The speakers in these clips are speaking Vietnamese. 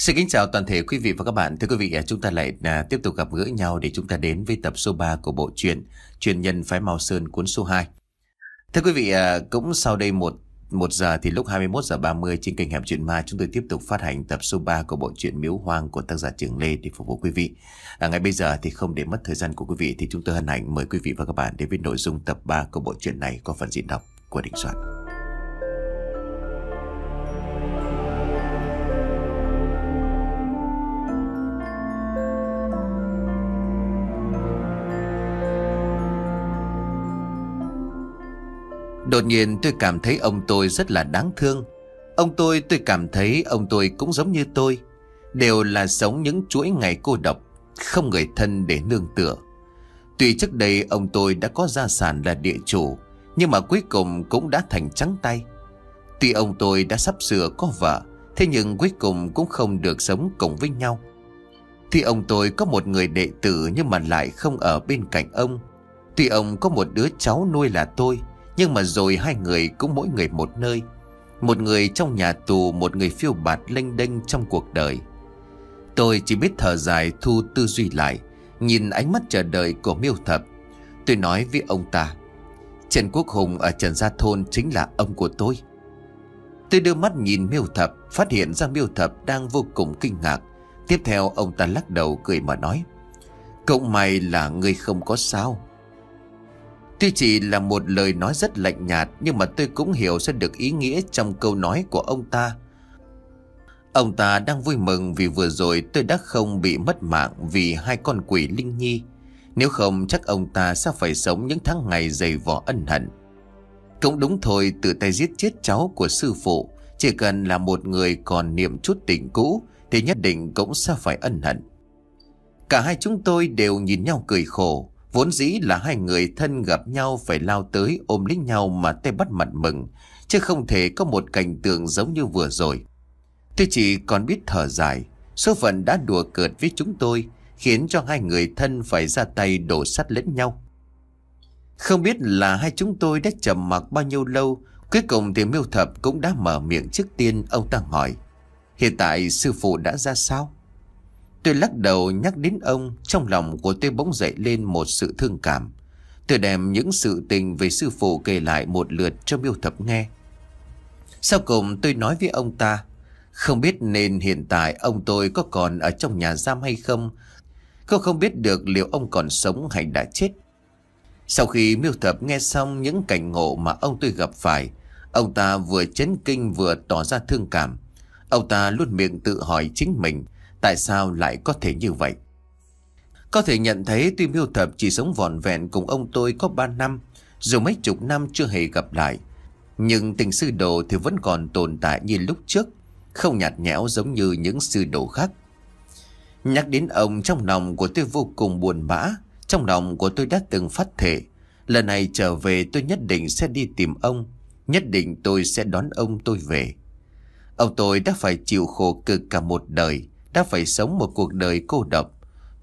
Xin kính chào toàn thể quý vị và các bạn. Thưa quý vị, à, chúng ta lại à, tiếp tục gặp gỡ nhau để chúng ta đến với tập số 3 của bộ truyện Truyền nhân phái Mao Sơn cuốn số 2. Thưa quý vị, à, cũng sau đây một 1 giờ thì lúc 21 giờ 30 trên kênh Hẻm truyện Ma chúng tôi tiếp tục phát hành tập số 3 của bộ truyện Miếu Hoang của tác giả Trường Lê để phục vụ quý vị. À, ngay bây giờ thì không để mất thời gian của quý vị thì chúng tôi hân hạnh mời quý vị và các bạn đến với nội dung tập 3 của bộ truyện này có phần diễn đọc của Đình Soạn. Đột nhiên tôi cảm thấy ông tôi rất là đáng thương Ông tôi tôi cảm thấy ông tôi cũng giống như tôi Đều là sống những chuỗi ngày cô độc Không người thân để nương tựa Tuy trước đây ông tôi đã có gia sản là địa chủ Nhưng mà cuối cùng cũng đã thành trắng tay Tuy ông tôi đã sắp sửa có vợ Thế nhưng cuối cùng cũng không được sống cùng với nhau Thì ông tôi có một người đệ tử nhưng mà lại không ở bên cạnh ông Tuy ông có một đứa cháu nuôi là tôi nhưng mà rồi hai người cũng mỗi người một nơi Một người trong nhà tù Một người phiêu bạt lênh đênh trong cuộc đời Tôi chỉ biết thở dài thu tư duy lại Nhìn ánh mắt chờ đợi của miêu thập Tôi nói với ông ta Trần Quốc Hùng ở Trần Gia Thôn chính là ông của tôi Tôi đưa mắt nhìn miêu thập Phát hiện ra miêu thập đang vô cùng kinh ngạc Tiếp theo ông ta lắc đầu cười mà nói Cậu mày là người không có sao Tuy chỉ là một lời nói rất lạnh nhạt nhưng mà tôi cũng hiểu ra được ý nghĩa trong câu nói của ông ta. Ông ta đang vui mừng vì vừa rồi tôi đã không bị mất mạng vì hai con quỷ Linh Nhi. Nếu không chắc ông ta sẽ phải sống những tháng ngày dày vò ân hận. Cũng đúng thôi từ tay giết chết cháu của sư phụ, chỉ cần là một người còn niệm chút tình cũ thì nhất định cũng sẽ phải ân hận. Cả hai chúng tôi đều nhìn nhau cười khổ. Vốn dĩ là hai người thân gặp nhau phải lao tới ôm lấy nhau mà tay bắt mặt mừng, chứ không thể có một cảnh tượng giống như vừa rồi. Tôi chỉ còn biết thở dài, số phận đã đùa cợt với chúng tôi, khiến cho hai người thân phải ra tay đổ sắt lẫn nhau. Không biết là hai chúng tôi đã trầm mặc bao nhiêu lâu, cuối cùng thì miêu thập cũng đã mở miệng trước tiên ông ta hỏi. Hiện tại sư phụ đã ra sao? Tôi lắc đầu nhắc đến ông, trong lòng của tôi bỗng dậy lên một sự thương cảm. Tôi đem những sự tình về sư phụ kể lại một lượt cho miêu Thập nghe. Sau cùng tôi nói với ông ta, không biết nên hiện tại ông tôi có còn ở trong nhà giam hay không, cô không biết được liệu ông còn sống hay đã chết. Sau khi miêu thập nghe xong những cảnh ngộ mà ông tôi gặp phải, ông ta vừa chấn kinh vừa tỏ ra thương cảm. Ông ta luôn miệng tự hỏi chính mình Tại sao lại có thể như vậy? Có thể nhận thấy tuy miêu thập chỉ sống vòn vẹn cùng ông tôi có 3 năm, dù mấy chục năm chưa hề gặp lại. Nhưng tình sư đồ thì vẫn còn tồn tại như lúc trước, không nhạt nhẽo giống như những sư đồ khác. Nhắc đến ông trong lòng của tôi vô cùng buồn bã, trong lòng của tôi đã từng phát thể. Lần này trở về tôi nhất định sẽ đi tìm ông, nhất định tôi sẽ đón ông tôi về. Ông tôi đã phải chịu khổ cực cả một đời, đã phải sống một cuộc đời cô độc.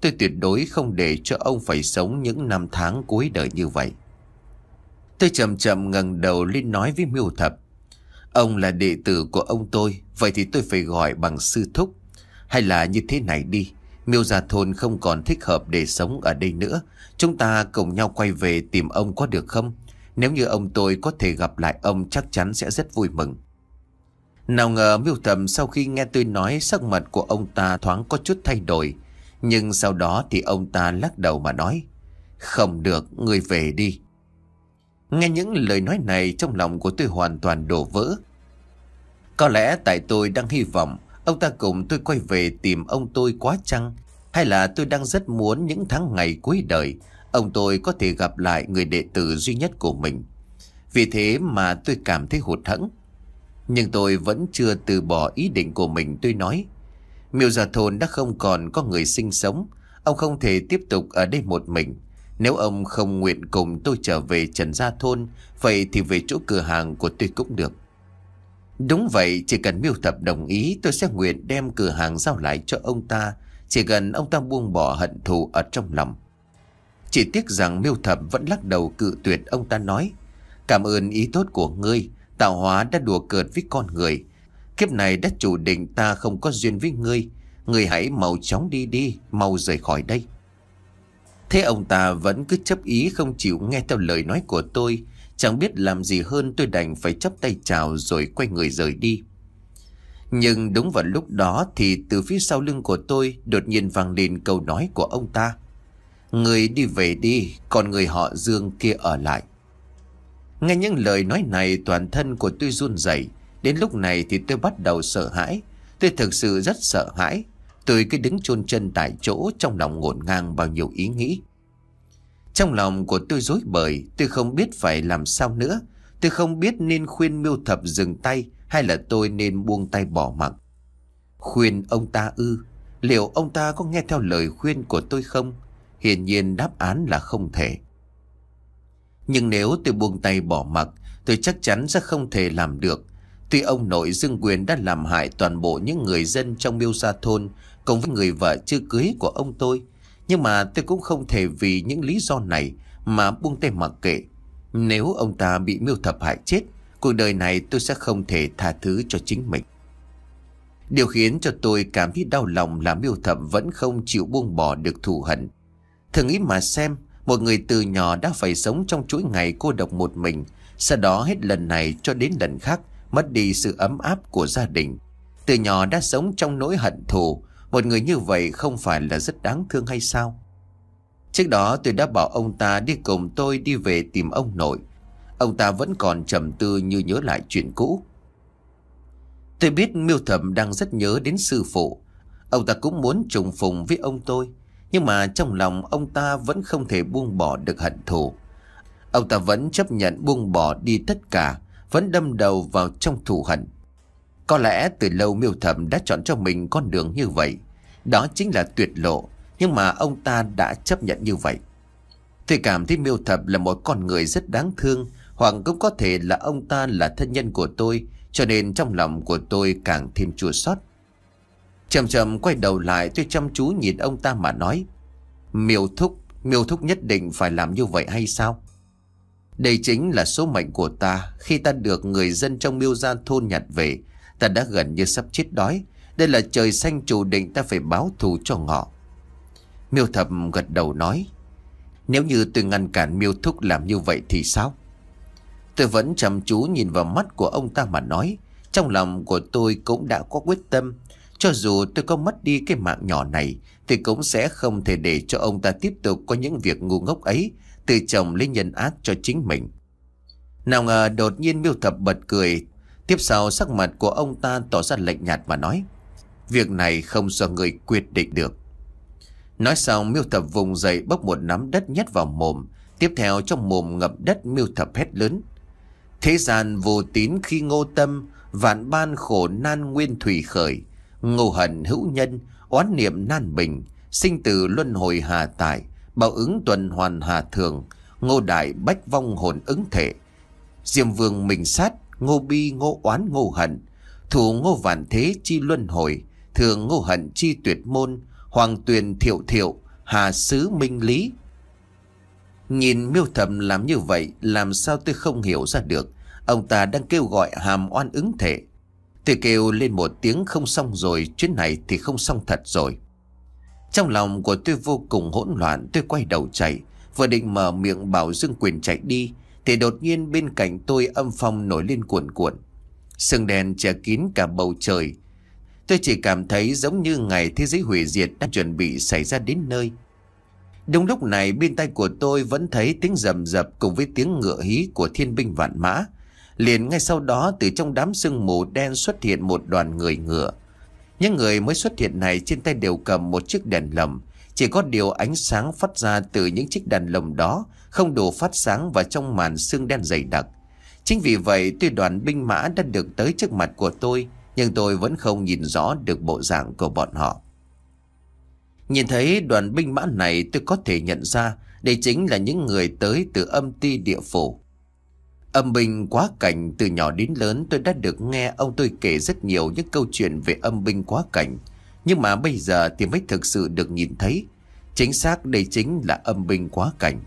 Tôi tuyệt đối không để cho ông phải sống những năm tháng cuối đời như vậy. Tôi chậm chậm ngẩng đầu lên nói với miêu thập. Ông là đệ tử của ông tôi, vậy thì tôi phải gọi bằng sư thúc. Hay là như thế này đi, miêu gia thôn không còn thích hợp để sống ở đây nữa. Chúng ta cùng nhau quay về tìm ông có được không? Nếu như ông tôi có thể gặp lại ông chắc chắn sẽ rất vui mừng. Nào ngờ miêu thầm sau khi nghe tôi nói sắc mặt của ông ta thoáng có chút thay đổi. Nhưng sau đó thì ông ta lắc đầu mà nói. Không được, người về đi. Nghe những lời nói này trong lòng của tôi hoàn toàn đổ vỡ. Có lẽ tại tôi đang hy vọng ông ta cùng tôi quay về tìm ông tôi quá chăng? Hay là tôi đang rất muốn những tháng ngày cuối đời ông tôi có thể gặp lại người đệ tử duy nhất của mình. Vì thế mà tôi cảm thấy hụt hẫng. Nhưng tôi vẫn chưa từ bỏ ý định của mình tôi nói Miêu Gia Thôn đã không còn có người sinh sống Ông không thể tiếp tục ở đây một mình Nếu ông không nguyện cùng tôi trở về Trần Gia Thôn Vậy thì về chỗ cửa hàng của tôi cũng được Đúng vậy chỉ cần miêu thập đồng ý Tôi sẽ nguyện đem cửa hàng giao lại cho ông ta Chỉ cần ông ta buông bỏ hận thù ở trong lòng Chỉ tiếc rằng miêu thập vẫn lắc đầu cự tuyệt ông ta nói Cảm ơn ý tốt của ngươi Tạo hóa đã đùa cợt với con người Kiếp này đã chủ định ta không có duyên với ngươi Ngươi hãy mau chóng đi đi Mau rời khỏi đây Thế ông ta vẫn cứ chấp ý Không chịu nghe theo lời nói của tôi Chẳng biết làm gì hơn tôi đành Phải chấp tay chào rồi quay người rời đi Nhưng đúng vào lúc đó Thì từ phía sau lưng của tôi Đột nhiên vang lên câu nói của ông ta Người đi về đi Còn người họ Dương kia ở lại Nghe những lời nói này toàn thân của tôi run rẩy. Đến lúc này thì tôi bắt đầu sợ hãi. Tôi thực sự rất sợ hãi. Tôi cứ đứng chôn chân tại chỗ trong lòng ngổn ngang bao nhiêu ý nghĩ. Trong lòng của tôi rối bời, tôi không biết phải làm sao nữa. Tôi không biết nên khuyên miêu thập dừng tay hay là tôi nên buông tay bỏ mặc. Khuyên ông ta ư, liệu ông ta có nghe theo lời khuyên của tôi không? Hiển nhiên đáp án là không thể. Nhưng nếu tôi buông tay bỏ mặc Tôi chắc chắn sẽ không thể làm được Tuy ông nội Dương Quyền đã làm hại toàn bộ những người dân trong miêu gia thôn Cùng với người vợ chưa cưới của ông tôi Nhưng mà tôi cũng không thể vì những lý do này Mà buông tay mặc kệ Nếu ông ta bị miêu thập hại chết Cuộc đời này tôi sẽ không thể tha thứ cho chính mình Điều khiến cho tôi cảm thấy đau lòng là miêu thập vẫn không chịu buông bỏ được thù hận Thử ý mà xem một người từ nhỏ đã phải sống trong chuỗi ngày cô độc một mình Sau đó hết lần này cho đến lần khác Mất đi sự ấm áp của gia đình Từ nhỏ đã sống trong nỗi hận thù Một người như vậy không phải là rất đáng thương hay sao Trước đó tôi đã bảo ông ta đi cùng tôi đi về tìm ông nội Ông ta vẫn còn trầm tư như nhớ lại chuyện cũ Tôi biết miêu thẩm đang rất nhớ đến sư phụ Ông ta cũng muốn trùng phùng với ông tôi nhưng mà trong lòng ông ta vẫn không thể buông bỏ được hận thù Ông ta vẫn chấp nhận buông bỏ đi tất cả Vẫn đâm đầu vào trong thù hận Có lẽ từ lâu miêu thầm đã chọn cho mình con đường như vậy Đó chính là tuyệt lộ Nhưng mà ông ta đã chấp nhận như vậy Tôi cảm thấy miêu thập là một con người rất đáng thương Hoặc cũng có thể là ông ta là thân nhân của tôi Cho nên trong lòng của tôi càng thêm chua xót Chậm chậm quay đầu lại tôi chăm chú nhìn ông ta mà nói Miêu thúc, miêu thúc nhất định phải làm như vậy hay sao? Đây chính là số mệnh của ta Khi ta được người dân trong miêu gia thôn nhặt về Ta đã gần như sắp chết đói Đây là trời xanh chủ định ta phải báo thù cho ngọ Miêu thập gật đầu nói Nếu như tôi ngăn cản miêu thúc làm như vậy thì sao? Tôi vẫn chăm chú nhìn vào mắt của ông ta mà nói Trong lòng của tôi cũng đã có quyết tâm cho dù tôi có mất đi cái mạng nhỏ này Thì cũng sẽ không thể để cho ông ta tiếp tục có những việc ngu ngốc ấy Từ chồng lấy nhân ác cho chính mình Nào ngờ đột nhiên miêu thập bật cười Tiếp sau sắc mặt của ông ta tỏ ra lạnh nhạt mà nói Việc này không do người quyết định được Nói xong miêu thập vùng dậy bốc một nắm đất nhét vào mồm Tiếp theo trong mồm ngập đất miêu thập hét lớn Thế gian vô tín khi ngô tâm Vạn ban khổ nan nguyên thủy khởi ngô hận hữu nhân, oán niệm nan bình, sinh tử luân hồi hà tại, bảo ứng tuần hoàn hà thường, ngô đại bách vong hồn ứng thể, diêm vương mình sát, ngô bi ngô oán ngô hận, thủ ngô vạn thế chi luân hồi, thường ngô hận chi tuyệt môn, hoàng tuyền thiệu thiệu, hà sứ minh lý. Nhìn miêu thầm làm như vậy, làm sao tôi không hiểu ra được, ông ta đang kêu gọi hàm oan ứng thể, Tôi kêu lên một tiếng không xong rồi Chuyến này thì không xong thật rồi Trong lòng của tôi vô cùng hỗn loạn Tôi quay đầu chạy Vừa định mở miệng bảo Dương Quyền chạy đi Thì đột nhiên bên cạnh tôi âm phong nổi lên cuộn cuộn Sương đèn che kín cả bầu trời Tôi chỉ cảm thấy giống như ngày thế giới hủy diệt đang chuẩn bị xảy ra đến nơi Đúng lúc này bên tay của tôi vẫn thấy tiếng rầm rập cùng với tiếng ngựa hí của thiên binh vạn mã Liền ngay sau đó từ trong đám sương mù đen xuất hiện một đoàn người ngựa. Những người mới xuất hiện này trên tay đều cầm một chiếc đèn lồng. Chỉ có điều ánh sáng phát ra từ những chiếc đèn lồng đó không đủ phát sáng và trong màn sương đen dày đặc. Chính vì vậy tuy đoàn binh mã đã được tới trước mặt của tôi nhưng tôi vẫn không nhìn rõ được bộ dạng của bọn họ. Nhìn thấy đoàn binh mã này tôi có thể nhận ra đây chính là những người tới từ âm ti địa phủ. Âm binh quá cảnh từ nhỏ đến lớn tôi đã được nghe ông tôi kể rất nhiều những câu chuyện về âm binh quá cảnh. Nhưng mà bây giờ thì mới thực sự được nhìn thấy. Chính xác đây chính là âm binh quá cảnh.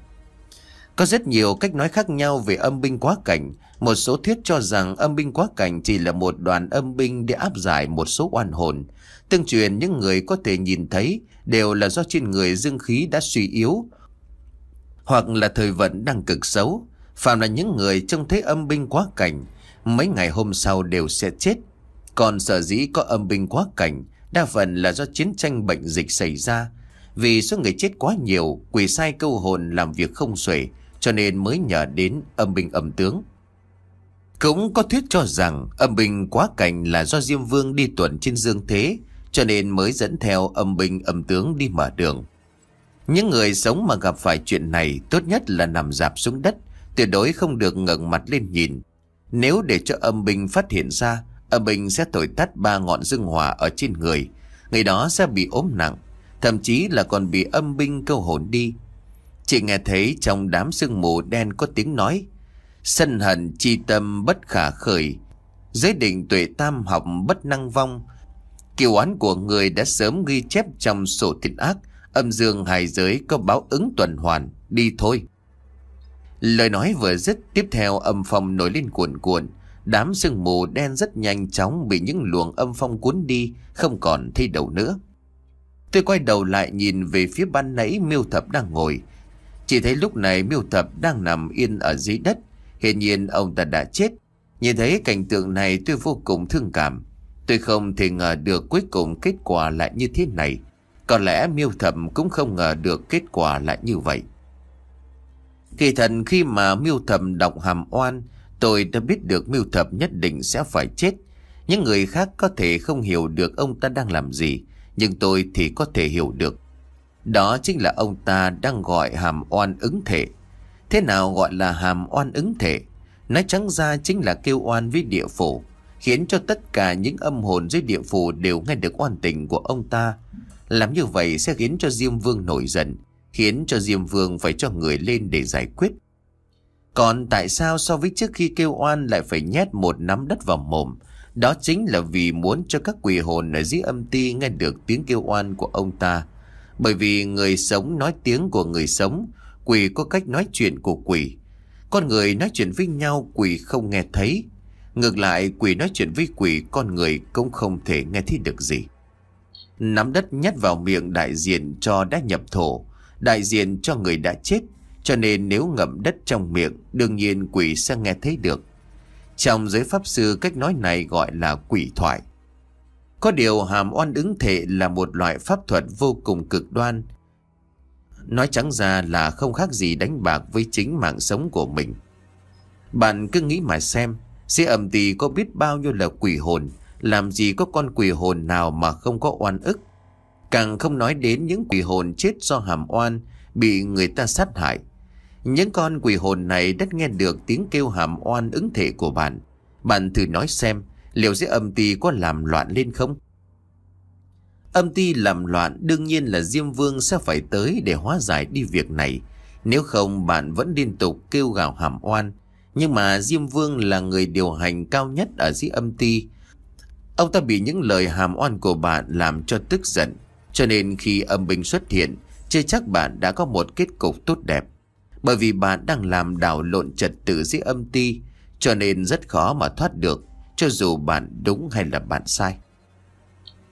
Có rất nhiều cách nói khác nhau về âm binh quá cảnh. Một số thuyết cho rằng âm binh quá cảnh chỉ là một đoàn âm binh để áp giải một số oan hồn. Tương truyền những người có thể nhìn thấy đều là do trên người dương khí đã suy yếu hoặc là thời vận đang cực xấu. Phạm là những người trông thấy âm binh quá cảnh Mấy ngày hôm sau đều sẽ chết Còn sở dĩ có âm binh quá cảnh Đa phần là do chiến tranh bệnh dịch xảy ra Vì số người chết quá nhiều Quỷ sai câu hồn làm việc không xuể Cho nên mới nhờ đến âm binh âm tướng Cũng có thuyết cho rằng Âm binh quá cảnh là do Diêm Vương đi tuần trên dương thế Cho nên mới dẫn theo âm binh âm tướng đi mở đường những người sống mà gặp phải chuyện này tốt nhất là nằm dạp xuống đất Tuyệt đối không được ngẩng mặt lên nhìn Nếu để cho âm binh phát hiện ra Âm binh sẽ thổi tắt ba ngọn dương hỏa ở trên người Người đó sẽ bị ốm nặng Thậm chí là còn bị âm binh câu hồn đi Chị nghe thấy trong đám sương mù đen có tiếng nói Sân hận chi tâm bất khả khởi Giới định tuệ tam học bất năng vong Kiều án của người đã sớm ghi chép trong sổ thiên ác Âm dương hài giới có báo ứng tuần hoàn Đi thôi Lời nói vừa dứt tiếp theo âm phong nổi lên cuồn cuộn. Đám sương mù đen rất nhanh chóng bị những luồng âm phong cuốn đi, không còn thấy đầu nữa. Tôi quay đầu lại nhìn về phía ban nãy miêu thập đang ngồi. Chỉ thấy lúc này miêu thập đang nằm yên ở dưới đất. Hiện nhiên ông ta đã chết. Nhìn thấy cảnh tượng này tôi vô cùng thương cảm. Tôi không thể ngờ được cuối cùng kết quả lại như thế này. Có lẽ miêu thập cũng không ngờ được kết quả lại như vậy. Kỳ thần khi mà miêu thầm đọc hàm oan, tôi đã biết được miêu thầm nhất định sẽ phải chết. Những người khác có thể không hiểu được ông ta đang làm gì, nhưng tôi thì có thể hiểu được. Đó chính là ông ta đang gọi hàm oan ứng thể. Thế nào gọi là hàm oan ứng thể? Nói trắng ra chính là kêu oan với địa phủ, khiến cho tất cả những âm hồn dưới địa phủ đều nghe được oan tình của ông ta. Làm như vậy sẽ khiến cho Diêm Vương nổi giận, khiến cho Diêm Vương phải cho người lên để giải quyết. Còn tại sao so với trước khi kêu oan lại phải nhét một nắm đất vào mồm? Đó chính là vì muốn cho các quỷ hồn ở dưới âm ti nghe được tiếng kêu oan của ông ta. Bởi vì người sống nói tiếng của người sống, quỷ có cách nói chuyện của quỷ. Con người nói chuyện với nhau quỷ không nghe thấy. Ngược lại quỷ nói chuyện với quỷ con người cũng không thể nghe thấy được gì. Nắm đất nhét vào miệng đại diện cho đã nhập thổ đại diện cho người đã chết, cho nên nếu ngậm đất trong miệng, đương nhiên quỷ sẽ nghe thấy được. Trong giới pháp sư cách nói này gọi là quỷ thoại. Có điều hàm oan ứng thể là một loại pháp thuật vô cùng cực đoan. Nói trắng ra là không khác gì đánh bạc với chính mạng sống của mình. Bạn cứ nghĩ mà xem, sĩ âm tì có biết bao nhiêu là quỷ hồn, làm gì có con quỷ hồn nào mà không có oan ức. Càng không nói đến những quỷ hồn chết do hàm oan Bị người ta sát hại Những con quỷ hồn này đã nghe được tiếng kêu hàm oan ứng thể của bạn Bạn thử nói xem Liệu giữa âm ti có làm loạn lên không? Âm ti làm loạn đương nhiên là Diêm Vương sẽ phải tới để hóa giải đi việc này Nếu không bạn vẫn liên tục kêu gào hàm oan Nhưng mà Diêm Vương là người điều hành cao nhất ở dưới âm ti Ông ta bị những lời hàm oan của bạn làm cho tức giận cho nên khi âm binh xuất hiện, chưa chắc bạn đã có một kết cục tốt đẹp. Bởi vì bạn đang làm đảo lộn trật tự dưới âm ti, cho nên rất khó mà thoát được, cho dù bạn đúng hay là bạn sai.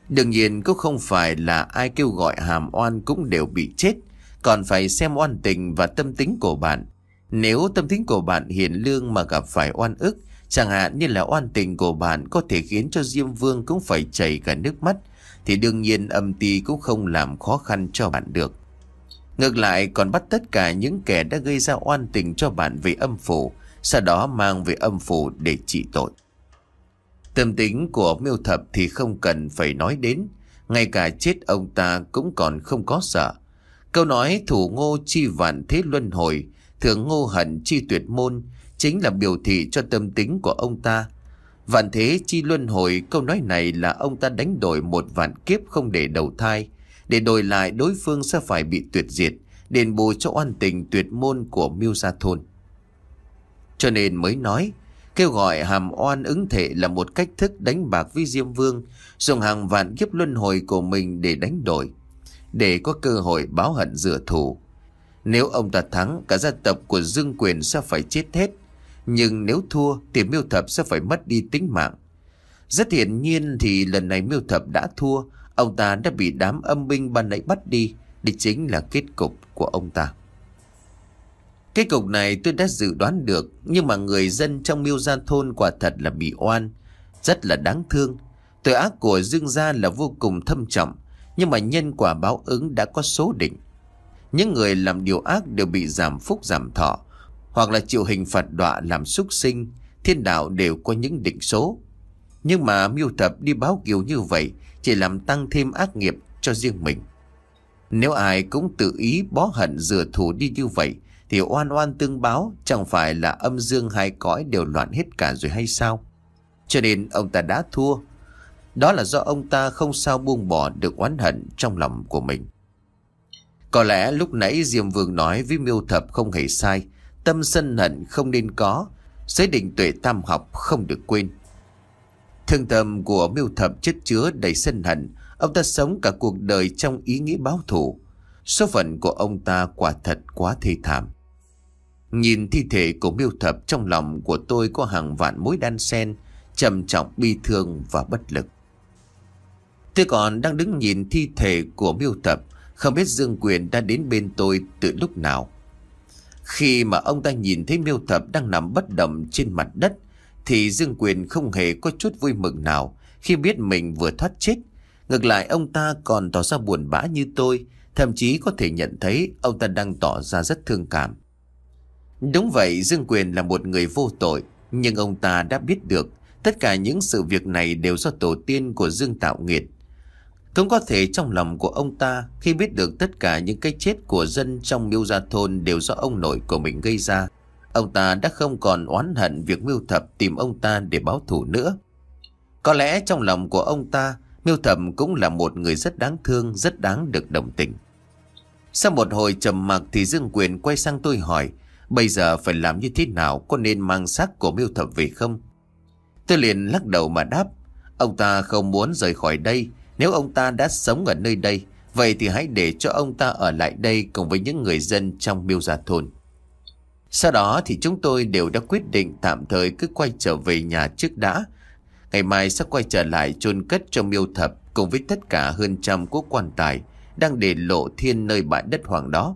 Đương nhiên cũng không phải là ai kêu gọi hàm oan cũng đều bị chết, còn phải xem oan tình và tâm tính của bạn. Nếu tâm tính của bạn hiền lương mà gặp phải oan ức, chẳng hạn như là oan tình của bạn có thể khiến cho Diêm Vương cũng phải chảy cả nước mắt thì đương nhiên âm ti cũng không làm khó khăn cho bạn được. Ngược lại còn bắt tất cả những kẻ đã gây ra oan tình cho bạn về âm phủ, sau đó mang về âm phủ để trị tội. Tâm tính của miêu thập thì không cần phải nói đến, ngay cả chết ông ta cũng còn không có sợ. Câu nói thủ ngô chi vạn thế luân hồi, thường ngô hận chi tuyệt môn, chính là biểu thị cho tâm tính của ông ta Vạn thế chi luân hồi câu nói này là ông ta đánh đổi một vạn kiếp không để đầu thai. Để đổi lại đối phương sẽ phải bị tuyệt diệt, đền bù cho oan tình tuyệt môn của miêu gia thôn. Cho nên mới nói, kêu gọi hàm oan ứng thể là một cách thức đánh bạc với Diêm Vương, dùng hàng vạn kiếp luân hồi của mình để đánh đổi, để có cơ hội báo hận rửa thù. Nếu ông ta thắng, cả gia tộc của Dương Quyền sẽ phải chết hết, nhưng nếu thua thì miêu thập sẽ phải mất đi tính mạng. Rất hiển nhiên thì lần này miêu thập đã thua, ông ta đã bị đám âm binh ban nãy bắt đi, đây chính là kết cục của ông ta. kết cục này tôi đã dự đoán được, nhưng mà người dân trong miêu gia thôn quả thật là bị oan, rất là đáng thương. Tội ác của Dương gia là vô cùng thâm trọng, nhưng mà nhân quả báo ứng đã có số định. Những người làm điều ác đều bị giảm phúc giảm thọ, hoặc là chịu hình phạt đọa làm súc sinh, thiên đạo đều có những định số. Nhưng mà miêu thập đi báo kiều như vậy chỉ làm tăng thêm ác nghiệp cho riêng mình. Nếu ai cũng tự ý bó hận rửa thù đi như vậy thì oan oan tương báo chẳng phải là âm dương hai cõi đều loạn hết cả rồi hay sao? Cho nên ông ta đã thua. Đó là do ông ta không sao buông bỏ được oán hận trong lòng của mình. Có lẽ lúc nãy Diêm Vương nói với miêu thập không hề sai. Tâm sân hận không nên có Giới định tuệ tam học không được quên Thương tâm của miêu thập chất chứa đầy sân hận Ông ta sống cả cuộc đời trong ý nghĩ báo thù Số phận của ông ta quả thật quá thê thảm Nhìn thi thể của miêu thập trong lòng của tôi có hàng vạn mối đan sen trầm trọng bi thương và bất lực Tôi còn đang đứng nhìn thi thể của miêu thập Không biết Dương Quyền đã đến bên tôi từ lúc nào khi mà ông ta nhìn thấy miêu thập đang nằm bất động trên mặt đất Thì Dương Quyền không hề có chút vui mừng nào Khi biết mình vừa thoát chết Ngược lại ông ta còn tỏ ra buồn bã như tôi Thậm chí có thể nhận thấy ông ta đang tỏ ra rất thương cảm Đúng vậy Dương Quyền là một người vô tội Nhưng ông ta đã biết được Tất cả những sự việc này đều do tổ tiên của Dương tạo nghiệt cũng có thể trong lòng của ông ta khi biết được tất cả những cái chết của dân trong miêu gia thôn đều do ông nội của mình gây ra. Ông ta đã không còn oán hận việc miêu thập tìm ông ta để báo thù nữa. Có lẽ trong lòng của ông ta, miêu thập cũng là một người rất đáng thương, rất đáng được đồng tình. Sau một hồi trầm mặc thì Dương Quyền quay sang tôi hỏi, bây giờ phải làm như thế nào có nên mang xác của miêu thập về không? Tôi liền lắc đầu mà đáp, ông ta không muốn rời khỏi đây, nếu ông ta đã sống ở nơi đây, vậy thì hãy để cho ông ta ở lại đây cùng với những người dân trong miêu gia thôn. Sau đó thì chúng tôi đều đã quyết định tạm thời cứ quay trở về nhà trước đã. Ngày mai sẽ quay trở lại chôn cất trong miêu thập cùng với tất cả hơn trăm quốc quan tài đang để lộ thiên nơi bãi đất hoàng đó.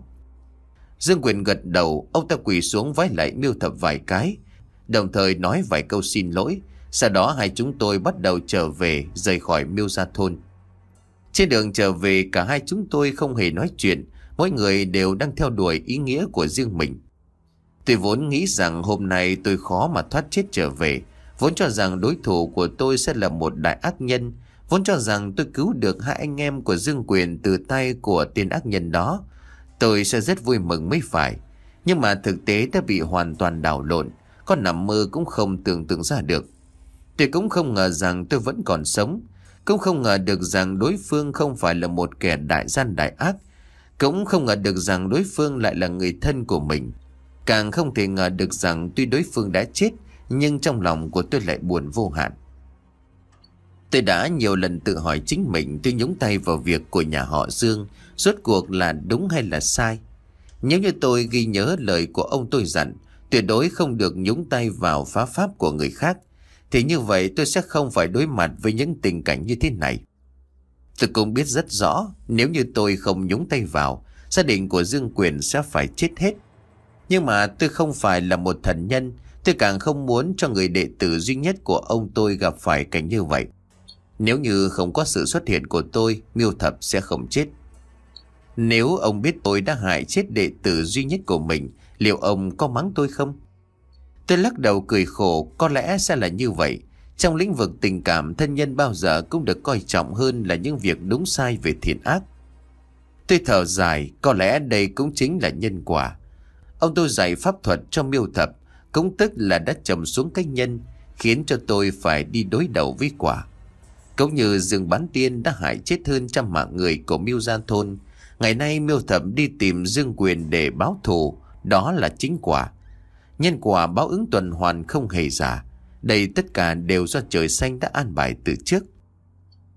Dương Quyền gật đầu, ông ta quỳ xuống vái lại miêu thập vài cái, đồng thời nói vài câu xin lỗi. Sau đó hai chúng tôi bắt đầu trở về, rời khỏi miêu gia thôn. Trên đường trở về cả hai chúng tôi không hề nói chuyện Mỗi người đều đang theo đuổi ý nghĩa của riêng mình Tôi vốn nghĩ rằng hôm nay tôi khó mà thoát chết trở về Vốn cho rằng đối thủ của tôi sẽ là một đại ác nhân Vốn cho rằng tôi cứu được hai anh em của Dương Quyền từ tay của tên ác nhân đó Tôi sẽ rất vui mừng mới phải Nhưng mà thực tế đã bị hoàn toàn đảo lộn Con nằm mơ cũng không tưởng tượng ra được Tôi cũng không ngờ rằng tôi vẫn còn sống cũng không ngờ được rằng đối phương không phải là một kẻ đại gian đại ác Cũng không ngờ được rằng đối phương lại là người thân của mình Càng không thể ngờ được rằng tuy đối phương đã chết Nhưng trong lòng của tôi lại buồn vô hạn Tôi đã nhiều lần tự hỏi chính mình Tôi nhúng tay vào việc của nhà họ Dương Rốt cuộc là đúng hay là sai Nếu như tôi ghi nhớ lời của ông tôi dặn Tuyệt đối không được nhúng tay vào phá pháp của người khác thì như vậy tôi sẽ không phải đối mặt với những tình cảnh như thế này. Tôi cũng biết rất rõ, nếu như tôi không nhúng tay vào, gia đình của Dương Quyền sẽ phải chết hết. Nhưng mà tôi không phải là một thần nhân, tôi càng không muốn cho người đệ tử duy nhất của ông tôi gặp phải cảnh như vậy. Nếu như không có sự xuất hiện của tôi, miêu thập sẽ không chết. Nếu ông biết tôi đã hại chết đệ tử duy nhất của mình, liệu ông có mắng tôi không? Tôi lắc đầu cười khổ, có lẽ sẽ là như vậy. Trong lĩnh vực tình cảm, thân nhân bao giờ cũng được coi trọng hơn là những việc đúng sai về thiện ác. Tôi thở dài, có lẽ đây cũng chính là nhân quả. Ông tôi dạy pháp thuật cho miêu thập, cũng tức là đã trầm xuống cách nhân, khiến cho tôi phải đi đối đầu với quả. Cũng như dương bán tiên đã hại chết hơn trăm mạng người của miêu gia thôn, ngày nay miêu thập đi tìm dương quyền để báo thù, đó là chính quả. Nhân quả báo ứng tuần hoàn không hề giả. Đây tất cả đều do trời xanh đã an bài từ trước.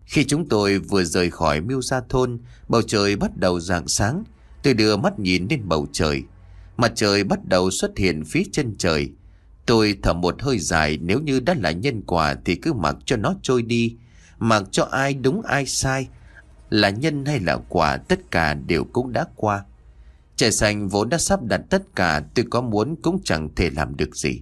Khi chúng tôi vừa rời khỏi miêu gia thôn, bầu trời bắt đầu rạng sáng. Tôi đưa mắt nhìn lên bầu trời. Mặt trời bắt đầu xuất hiện phía chân trời. Tôi thở một hơi dài nếu như đã là nhân quả thì cứ mặc cho nó trôi đi. Mặc cho ai đúng ai sai. Là nhân hay là quả tất cả đều cũng đã qua. Trẻ xanh vốn đã sắp đặt tất cả Tôi có muốn cũng chẳng thể làm được gì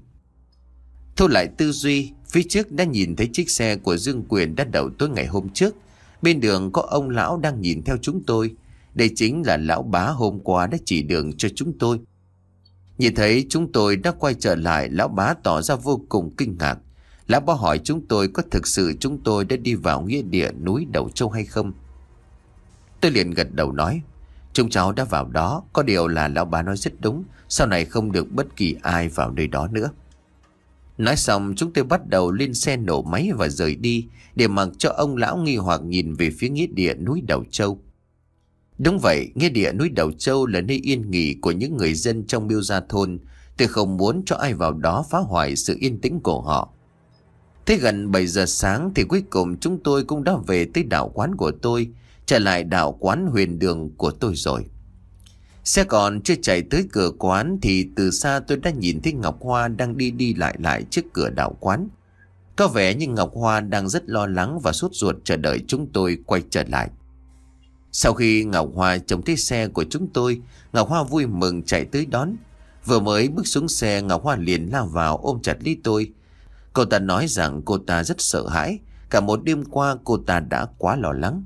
Thu lại tư duy Phía trước đã nhìn thấy chiếc xe của Dương Quyền đã đậu tối ngày hôm trước Bên đường có ông lão đang nhìn theo chúng tôi Đây chính là lão bá hôm qua đã chỉ đường cho chúng tôi Nhìn thấy chúng tôi đã quay trở lại Lão bá tỏ ra vô cùng kinh ngạc Lão bá hỏi chúng tôi có thực sự chúng tôi đã đi vào nghĩa địa núi Đầu Châu hay không Tôi liền gật đầu nói Chúng cháu đã vào đó Có điều là lão bà nói rất đúng Sau này không được bất kỳ ai vào nơi đó nữa Nói xong chúng tôi bắt đầu lên xe nổ máy và rời đi Để mặc cho ông lão nghi hoặc nhìn về phía nghĩa địa núi Đầu Châu Đúng vậy, nghĩa địa núi Đầu Châu là nơi yên nghỉ của những người dân trong miêu gia thôn Tôi không muốn cho ai vào đó phá hoại sự yên tĩnh của họ Thế gần 7 giờ sáng thì cuối cùng chúng tôi cũng đã về tới đảo quán của tôi trở lại đạo quán huyền đường của tôi rồi. Xe còn chưa chạy tới cửa quán thì từ xa tôi đã nhìn thấy Ngọc Hoa đang đi đi lại lại trước cửa đạo quán. Có vẻ như Ngọc Hoa đang rất lo lắng và sốt ruột chờ đợi chúng tôi quay trở lại. Sau khi Ngọc Hoa trông thấy xe của chúng tôi, Ngọc Hoa vui mừng chạy tới đón. Vừa mới bước xuống xe Ngọc Hoa liền lao vào ôm chặt lấy tôi. Cô ta nói rằng cô ta rất sợ hãi, cả một đêm qua cô ta đã quá lo lắng.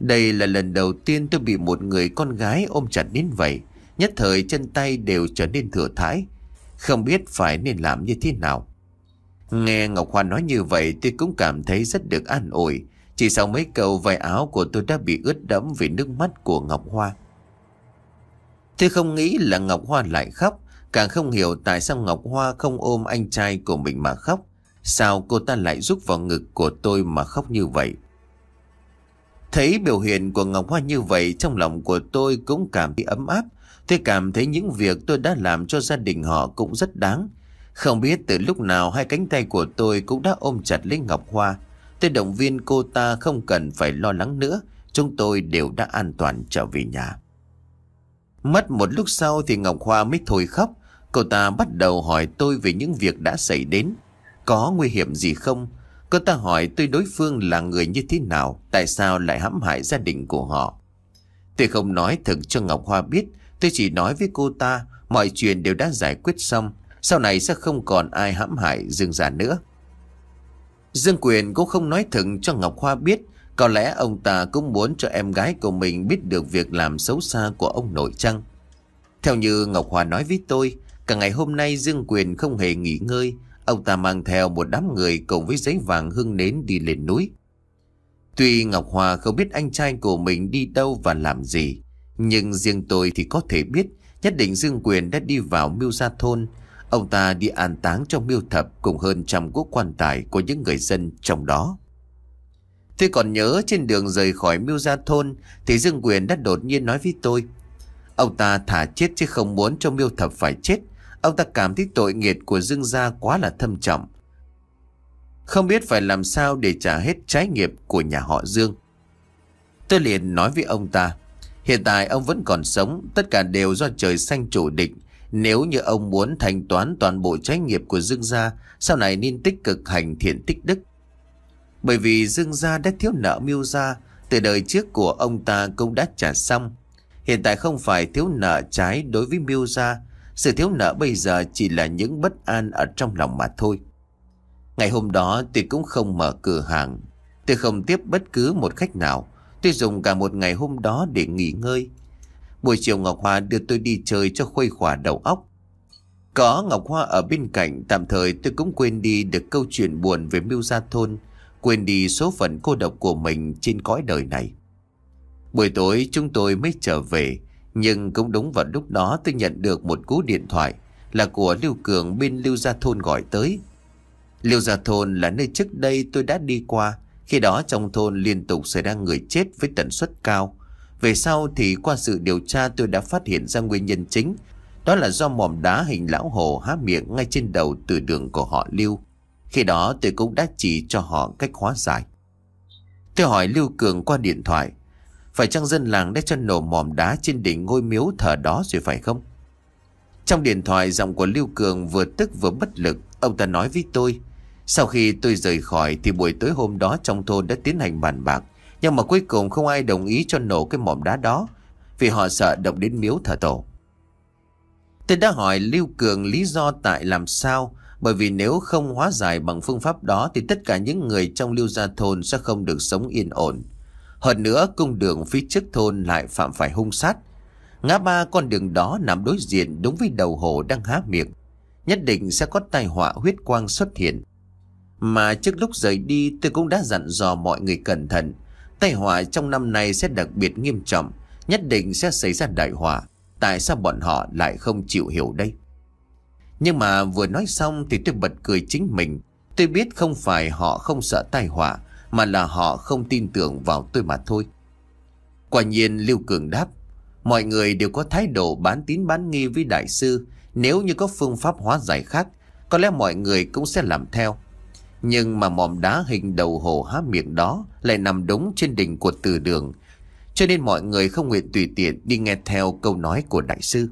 Đây là lần đầu tiên tôi bị một người con gái ôm chặt đến vậy Nhất thời chân tay đều trở nên thừa thái Không biết phải nên làm như thế nào Nghe Ngọc Hoa nói như vậy tôi cũng cảm thấy rất được an ủi Chỉ sau mấy câu vài áo của tôi đã bị ướt đẫm vì nước mắt của Ngọc Hoa Tôi không nghĩ là Ngọc Hoa lại khóc Càng không hiểu tại sao Ngọc Hoa không ôm anh trai của mình mà khóc Sao cô ta lại rút vào ngực của tôi mà khóc như vậy Thấy biểu hiện của Ngọc Hoa như vậy trong lòng của tôi cũng cảm thấy ấm áp. Tôi cảm thấy những việc tôi đã làm cho gia đình họ cũng rất đáng. Không biết từ lúc nào hai cánh tay của tôi cũng đã ôm chặt lấy Ngọc Hoa. Tôi động viên cô ta không cần phải lo lắng nữa. Chúng tôi đều đã an toàn trở về nhà. Mất một lúc sau thì Ngọc Hoa mới thôi khóc. Cô ta bắt đầu hỏi tôi về những việc đã xảy đến. Có nguy hiểm gì không? Cô ta hỏi tôi đối phương là người như thế nào, tại sao lại hãm hại gia đình của họ. Tôi không nói thật cho Ngọc Hoa biết, tôi chỉ nói với cô ta mọi chuyện đều đã giải quyết xong, sau này sẽ không còn ai hãm hại Dương già nữa. Dương Quyền cũng không nói thật cho Ngọc Hoa biết, có lẽ ông ta cũng muốn cho em gái của mình biết được việc làm xấu xa của ông nội chăng. Theo như Ngọc Hoa nói với tôi, cả ngày hôm nay Dương Quyền không hề nghỉ ngơi, Ông ta mang theo một đám người cùng với giấy vàng hương nến đi lên núi. Tuy Ngọc Hoa không biết anh trai của mình đi đâu và làm gì, nhưng riêng tôi thì có thể biết nhất định Dương Quyền đã đi vào miêu gia thôn. Ông ta đi an táng trong miêu thập cùng hơn trăm quốc quan tài của những người dân trong đó. Tôi còn nhớ trên đường rời khỏi miêu gia thôn thì Dương Quyền đã đột nhiên nói với tôi. Ông ta thả chết chứ không muốn cho miêu thập phải chết Ông ta cảm thấy tội nghiệt của Dương Gia quá là thâm trọng. Không biết phải làm sao để trả hết trái nghiệp của nhà họ Dương. Tôi liền nói với ông ta, hiện tại ông vẫn còn sống, tất cả đều do trời xanh chủ định. Nếu như ông muốn thanh toán toàn bộ trái nghiệp của Dương Gia, sau này nên tích cực hành thiện tích đức. Bởi vì Dương Gia đã thiếu nợ miêu Gia, từ đời trước của ông ta cũng đã trả xong. Hiện tại không phải thiếu nợ trái đối với miêu Gia, sự thiếu nợ bây giờ chỉ là những bất an ở trong lòng mà thôi. Ngày hôm đó tôi cũng không mở cửa hàng. Tôi không tiếp bất cứ một khách nào. Tôi dùng cả một ngày hôm đó để nghỉ ngơi. Buổi chiều Ngọc Hoa đưa tôi đi chơi cho khuây khỏa đầu óc. Có Ngọc Hoa ở bên cạnh tạm thời tôi cũng quên đi được câu chuyện buồn về mưu gia thôn. Quên đi số phận cô độc của mình trên cõi đời này. Buổi tối chúng tôi mới trở về. Nhưng cũng đúng vào lúc đó tôi nhận được một cú điện thoại là của Lưu Cường bên Lưu Gia Thôn gọi tới. Lưu Gia Thôn là nơi trước đây tôi đã đi qua, khi đó trong thôn liên tục xảy ra người chết với tần suất cao. Về sau thì qua sự điều tra tôi đã phát hiện ra nguyên nhân chính, đó là do mỏm đá hình lão hồ há miệng ngay trên đầu từ đường của họ Lưu. Khi đó tôi cũng đã chỉ cho họ cách hóa giải. Tôi hỏi Lưu Cường qua điện thoại, phải chăng dân làng đã cho nổ mỏm đá trên đỉnh ngôi miếu thờ đó rồi phải không? Trong điện thoại giọng của Lưu Cường vừa tức vừa bất lực Ông ta nói với tôi Sau khi tôi rời khỏi thì buổi tối hôm đó trong thôn đã tiến hành bàn bạc Nhưng mà cuối cùng không ai đồng ý cho nổ cái mỏm đá đó Vì họ sợ động đến miếu thờ tổ Tôi đã hỏi Lưu Cường lý do tại làm sao Bởi vì nếu không hóa giải bằng phương pháp đó Thì tất cả những người trong Lưu Gia Thôn sẽ không được sống yên ổn hơn nữa cung đường phía trước thôn lại phạm phải hung sát. Ngã ba con đường đó nằm đối diện đúng với đầu hồ đang há miệng. Nhất định sẽ có tai họa huyết quang xuất hiện. Mà trước lúc rời đi tôi cũng đã dặn dò mọi người cẩn thận. Tai họa trong năm nay sẽ đặc biệt nghiêm trọng. Nhất định sẽ xảy ra đại họa. Tại sao bọn họ lại không chịu hiểu đây? Nhưng mà vừa nói xong thì tôi bật cười chính mình. Tôi biết không phải họ không sợ tai họa mà là họ không tin tưởng vào tôi mà thôi Quả nhiên Lưu Cường đáp Mọi người đều có thái độ bán tín bán nghi với đại sư Nếu như có phương pháp hóa giải khác Có lẽ mọi người cũng sẽ làm theo Nhưng mà mỏm đá hình đầu hồ há miệng đó Lại nằm đúng trên đỉnh của từ đường Cho nên mọi người không nguyện tùy tiện đi nghe theo câu nói của đại sư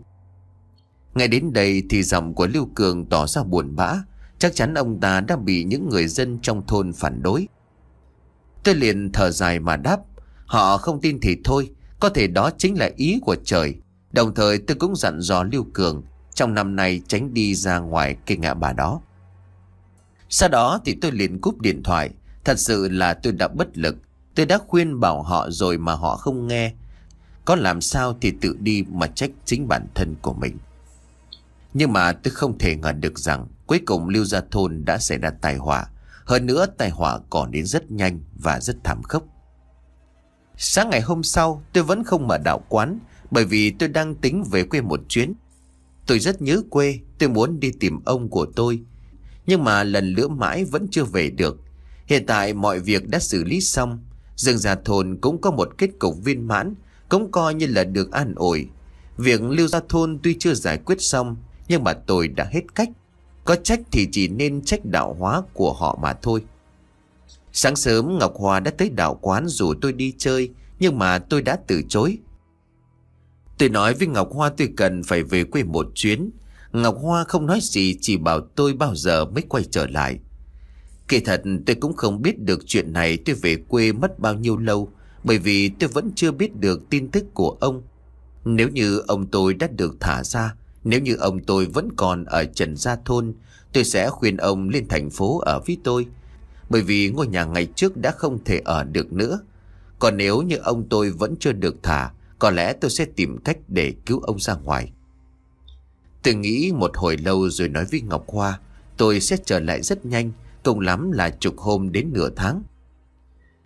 Ngay đến đây thì giọng của Lưu Cường tỏ ra buồn bã Chắc chắn ông ta đã bị những người dân trong thôn phản đối Tôi liền thở dài mà đáp Họ không tin thì thôi Có thể đó chính là ý của trời Đồng thời tôi cũng dặn dò Lưu Cường Trong năm nay tránh đi ra ngoài cây ngã bà đó Sau đó thì tôi liền cúp điện thoại Thật sự là tôi đã bất lực Tôi đã khuyên bảo họ rồi mà họ không nghe Có làm sao thì tự đi mà trách chính bản thân của mình Nhưng mà tôi không thể ngờ được rằng Cuối cùng Lưu Gia Thôn đã xảy ra tai họa hơn nữa tai họa còn đến rất nhanh và rất thảm khốc. Sáng ngày hôm sau tôi vẫn không mở đạo quán bởi vì tôi đang tính về quê một chuyến. Tôi rất nhớ quê, tôi muốn đi tìm ông của tôi. Nhưng mà lần lửa mãi vẫn chưa về được. Hiện tại mọi việc đã xử lý xong. Dương Gia Thôn cũng có một kết cục viên mãn, cũng coi như là được an ủi. Việc lưu gia thôn tuy chưa giải quyết xong, nhưng mà tôi đã hết cách. Có trách thì chỉ nên trách đạo hóa của họ mà thôi Sáng sớm Ngọc Hoa đã tới đạo quán rủ tôi đi chơi Nhưng mà tôi đã từ chối Tôi nói với Ngọc Hoa tôi cần phải về quê một chuyến Ngọc Hoa không nói gì chỉ bảo tôi bao giờ mới quay trở lại Kỳ thật tôi cũng không biết được chuyện này tôi về quê mất bao nhiêu lâu Bởi vì tôi vẫn chưa biết được tin tức của ông Nếu như ông tôi đã được thả ra nếu như ông tôi vẫn còn ở Trần Gia Thôn, tôi sẽ khuyên ông lên thành phố ở với tôi. Bởi vì ngôi nhà ngày trước đã không thể ở được nữa. Còn nếu như ông tôi vẫn chưa được thả, có lẽ tôi sẽ tìm cách để cứu ông ra ngoài. Tôi nghĩ một hồi lâu rồi nói với Ngọc Hoa, tôi sẽ trở lại rất nhanh, cùng lắm là chục hôm đến nửa tháng.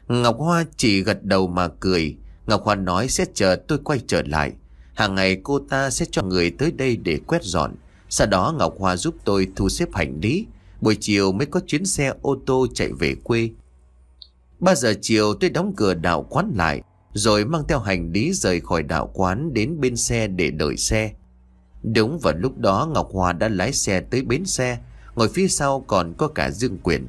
Ngọc Hoa chỉ gật đầu mà cười, Ngọc Hoa nói sẽ chờ tôi quay trở lại. Hàng ngày cô ta sẽ cho người tới đây để quét dọn. Sau đó Ngọc Hoa giúp tôi thu xếp hành lý. Buổi chiều mới có chuyến xe ô tô chạy về quê. 3 giờ chiều tôi đóng cửa đạo quán lại. Rồi mang theo hành lý rời khỏi đạo quán đến bên xe để đợi xe. Đúng vào lúc đó Ngọc Hoa đã lái xe tới bến xe. Ngồi phía sau còn có cả Dương Quyền.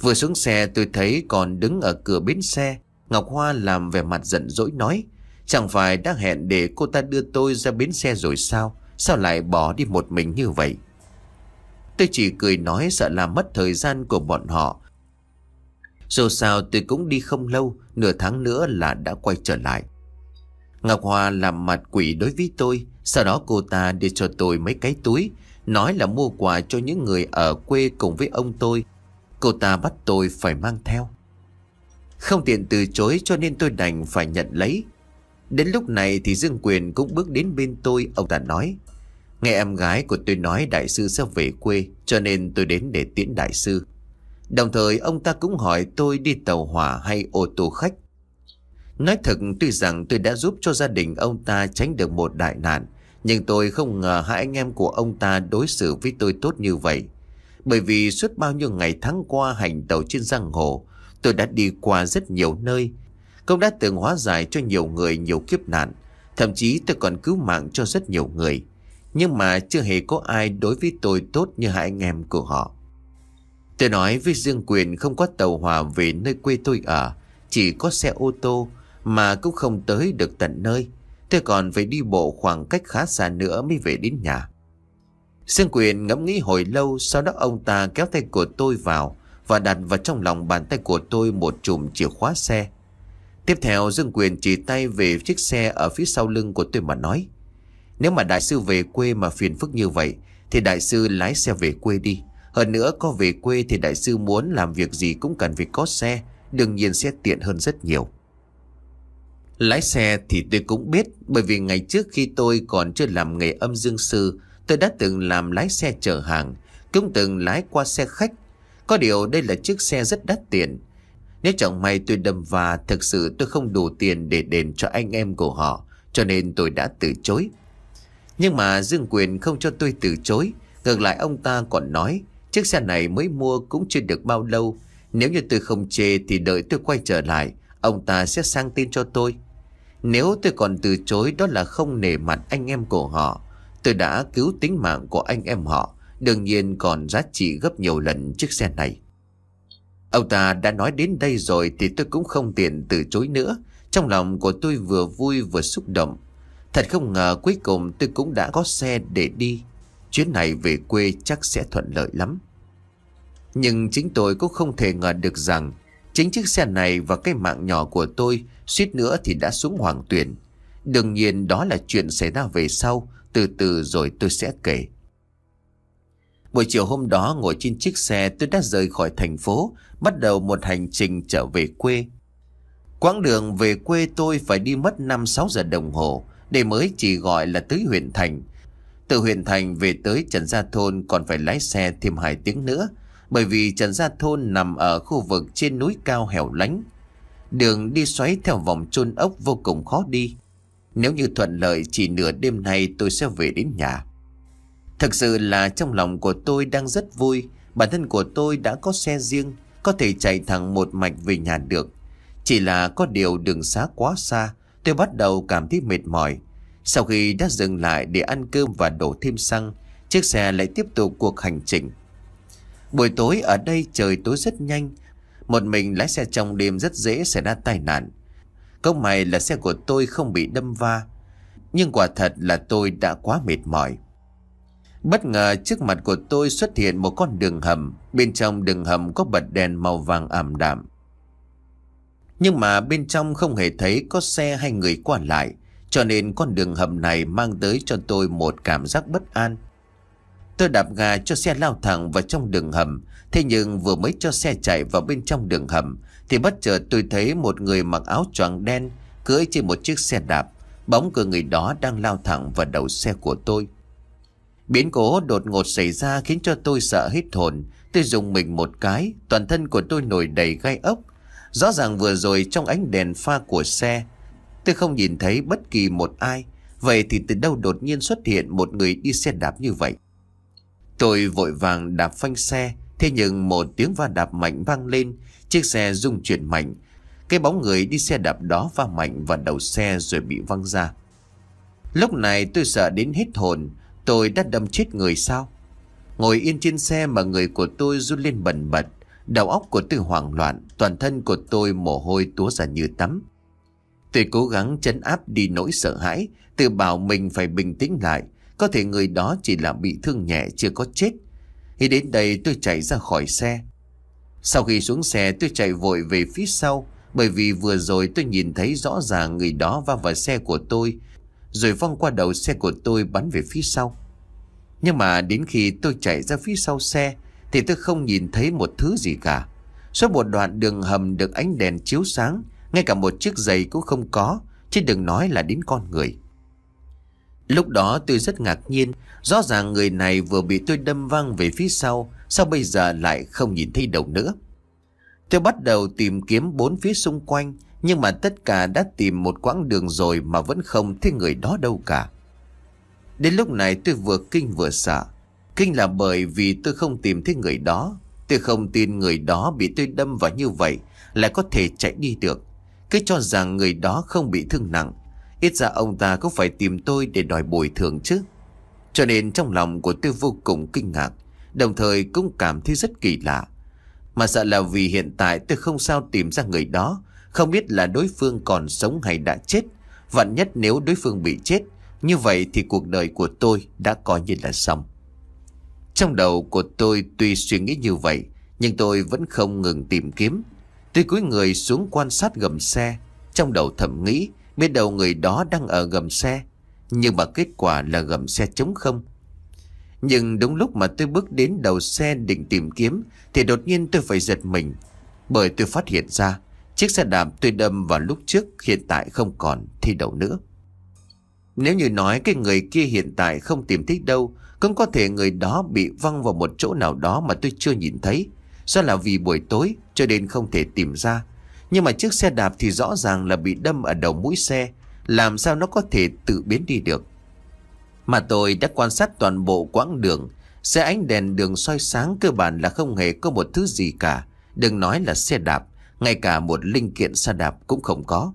Vừa xuống xe tôi thấy còn đứng ở cửa bến xe. Ngọc Hoa làm vẻ mặt giận dỗi nói. Chẳng phải đã hẹn để cô ta đưa tôi ra bến xe rồi sao Sao lại bỏ đi một mình như vậy Tôi chỉ cười nói sợ làm mất thời gian của bọn họ Dù sao tôi cũng đi không lâu Nửa tháng nữa là đã quay trở lại Ngọc hòa làm mặt quỷ đối với tôi Sau đó cô ta đưa cho tôi mấy cái túi Nói là mua quà cho những người ở quê cùng với ông tôi Cô ta bắt tôi phải mang theo Không tiện từ chối cho nên tôi đành phải nhận lấy Đến lúc này thì Dương Quyền cũng bước đến bên tôi Ông ta nói Nghe em gái của tôi nói đại sư sẽ về quê Cho nên tôi đến để tiễn đại sư Đồng thời ông ta cũng hỏi tôi đi tàu hỏa hay ô tô khách Nói thật tuy rằng tôi đã giúp cho gia đình ông ta tránh được một đại nạn Nhưng tôi không ngờ hai anh em của ông ta đối xử với tôi tốt như vậy Bởi vì suốt bao nhiêu ngày tháng qua hành tàu trên giang hồ Tôi đã đi qua rất nhiều nơi Công đã từng hóa giải cho nhiều người nhiều kiếp nạn Thậm chí tôi còn cứu mạng cho rất nhiều người Nhưng mà chưa hề có ai đối với tôi tốt như hai anh em của họ Tôi nói với Dương Quyền không có tàu hòa về nơi quê tôi ở Chỉ có xe ô tô mà cũng không tới được tận nơi Tôi còn phải đi bộ khoảng cách khá xa nữa mới về đến nhà Dương Quyền ngẫm nghĩ hồi lâu Sau đó ông ta kéo tay của tôi vào Và đặt vào trong lòng bàn tay của tôi một chùm chìa khóa xe Tiếp theo Dương Quyền chỉ tay về chiếc xe ở phía sau lưng của tôi mà nói. Nếu mà đại sư về quê mà phiền phức như vậy thì đại sư lái xe về quê đi. Hơn nữa có về quê thì đại sư muốn làm việc gì cũng cần việc có xe. Đương nhiên sẽ tiện hơn rất nhiều. Lái xe thì tôi cũng biết bởi vì ngày trước khi tôi còn chưa làm nghề âm dương sư tôi đã từng làm lái xe chở hàng cũng từng lái qua xe khách. Có điều đây là chiếc xe rất đắt tiền nếu chẳng may tôi đâm và thực sự tôi không đủ tiền để đền cho anh em của họ, cho nên tôi đã từ chối. Nhưng mà Dương Quyền không cho tôi từ chối, ngược lại ông ta còn nói, chiếc xe này mới mua cũng chưa được bao lâu, nếu như tôi không chê thì đợi tôi quay trở lại, ông ta sẽ sang tin cho tôi. Nếu tôi còn từ chối đó là không nể mặt anh em của họ, tôi đã cứu tính mạng của anh em họ, đương nhiên còn giá trị gấp nhiều lần chiếc xe này. Ông ta đã nói đến đây rồi thì tôi cũng không tiện từ chối nữa. Trong lòng của tôi vừa vui vừa xúc động. Thật không ngờ cuối cùng tôi cũng đã có xe để đi. Chuyến này về quê chắc sẽ thuận lợi lắm. Nhưng chính tôi cũng không thể ngờ được rằng chính chiếc xe này và cái mạng nhỏ của tôi suýt nữa thì đã xuống hoàng tuyển. Đương nhiên đó là chuyện xảy ra về sau, từ từ rồi tôi sẽ kể. Buổi chiều hôm đó ngồi trên chiếc xe tôi đã rời khỏi thành phố, bắt đầu một hành trình trở về quê. Quãng đường về quê tôi phải đi mất 5-6 giờ đồng hồ để mới chỉ gọi là tới huyện thành. Từ huyện thành về tới Trần Gia Thôn còn phải lái xe thêm 2 tiếng nữa bởi vì Trần Gia Thôn nằm ở khu vực trên núi cao hẻo lánh. Đường đi xoáy theo vòng chôn ốc vô cùng khó đi. Nếu như thuận lợi chỉ nửa đêm nay tôi sẽ về đến nhà. Thực sự là trong lòng của tôi đang rất vui Bản thân của tôi đã có xe riêng Có thể chạy thẳng một mạch về nhà được Chỉ là có điều đường xá quá xa Tôi bắt đầu cảm thấy mệt mỏi Sau khi đã dừng lại để ăn cơm và đổ thêm xăng Chiếc xe lại tiếp tục cuộc hành trình Buổi tối ở đây trời tối rất nhanh Một mình lái xe trong đêm rất dễ xảy ra tai nạn Công may là xe của tôi không bị đâm va Nhưng quả thật là tôi đã quá mệt mỏi Bất ngờ trước mặt của tôi xuất hiện một con đường hầm Bên trong đường hầm có bật đèn màu vàng ảm đạm Nhưng mà bên trong không hề thấy có xe hay người qua lại Cho nên con đường hầm này mang tới cho tôi một cảm giác bất an Tôi đạp gà cho xe lao thẳng vào trong đường hầm Thế nhưng vừa mới cho xe chạy vào bên trong đường hầm Thì bất chợt tôi thấy một người mặc áo choàng đen Cưỡi trên một chiếc xe đạp Bóng của người đó đang lao thẳng vào đầu xe của tôi Biến cố đột ngột xảy ra khiến cho tôi sợ hít hồn. Tôi dùng mình một cái, toàn thân của tôi nổi đầy gai ốc. Rõ ràng vừa rồi trong ánh đèn pha của xe, tôi không nhìn thấy bất kỳ một ai. Vậy thì từ đâu đột nhiên xuất hiện một người đi xe đạp như vậy? Tôi vội vàng đạp phanh xe, thế nhưng một tiếng va đạp mạnh vang lên, chiếc xe rung chuyển mạnh. Cái bóng người đi xe đạp đó va mạnh vào đầu xe rồi bị văng ra. Lúc này tôi sợ đến hết hồn, Tôi đã đâm chết người sao? Ngồi yên trên xe mà người của tôi run lên bần bật. Đầu óc của tôi hoảng loạn, toàn thân của tôi mồ hôi túa ra như tắm. Tôi cố gắng chấn áp đi nỗi sợ hãi, tự bảo mình phải bình tĩnh lại. Có thể người đó chỉ là bị thương nhẹ chưa có chết. Khi đến đây tôi chạy ra khỏi xe. Sau khi xuống xe tôi chạy vội về phía sau bởi vì vừa rồi tôi nhìn thấy rõ ràng người đó va vào xe của tôi rồi văng qua đầu xe của tôi bắn về phía sau. Nhưng mà đến khi tôi chạy ra phía sau xe thì tôi không nhìn thấy một thứ gì cả. Suốt một đoạn đường hầm được ánh đèn chiếu sáng, ngay cả một chiếc giày cũng không có, chứ đừng nói là đến con người. Lúc đó tôi rất ngạc nhiên, rõ ràng người này vừa bị tôi đâm văng về phía sau, sao bây giờ lại không nhìn thấy đầu nữa. Tôi bắt đầu tìm kiếm bốn phía xung quanh, nhưng mà tất cả đã tìm một quãng đường rồi mà vẫn không thấy người đó đâu cả. Đến lúc này tôi vừa kinh vừa sợ. Kinh là bởi vì tôi không tìm thấy người đó. Tôi không tin người đó bị tôi đâm vào như vậy lại có thể chạy đi được. Cứ cho rằng người đó không bị thương nặng. Ít ra ông ta cũng phải tìm tôi để đòi bồi thường chứ. Cho nên trong lòng của tôi vô cùng kinh ngạc. Đồng thời cũng cảm thấy rất kỳ lạ. Mà sợ là vì hiện tại tôi không sao tìm ra người đó không biết là đối phương còn sống hay đã chết Vạn nhất nếu đối phương bị chết Như vậy thì cuộc đời của tôi đã coi như là xong Trong đầu của tôi tuy suy nghĩ như vậy Nhưng tôi vẫn không ngừng tìm kiếm Tôi cúi người xuống quan sát gầm xe Trong đầu thầm nghĩ Biết đâu người đó đang ở gầm xe Nhưng mà kết quả là gầm xe trống không Nhưng đúng lúc mà tôi bước đến đầu xe định tìm kiếm Thì đột nhiên tôi phải giật mình Bởi tôi phát hiện ra Chiếc xe đạp tuy đâm vào lúc trước hiện tại không còn thi đấu nữa. Nếu như nói cái người kia hiện tại không tìm thích đâu, cũng có thể người đó bị văng vào một chỗ nào đó mà tôi chưa nhìn thấy. Do là vì buổi tối cho nên không thể tìm ra. Nhưng mà chiếc xe đạp thì rõ ràng là bị đâm ở đầu mũi xe, làm sao nó có thể tự biến đi được. Mà tôi đã quan sát toàn bộ quãng đường, xe ánh đèn đường soi sáng cơ bản là không hề có một thứ gì cả, đừng nói là xe đạp ngay cả một linh kiện xe đạp cũng không có.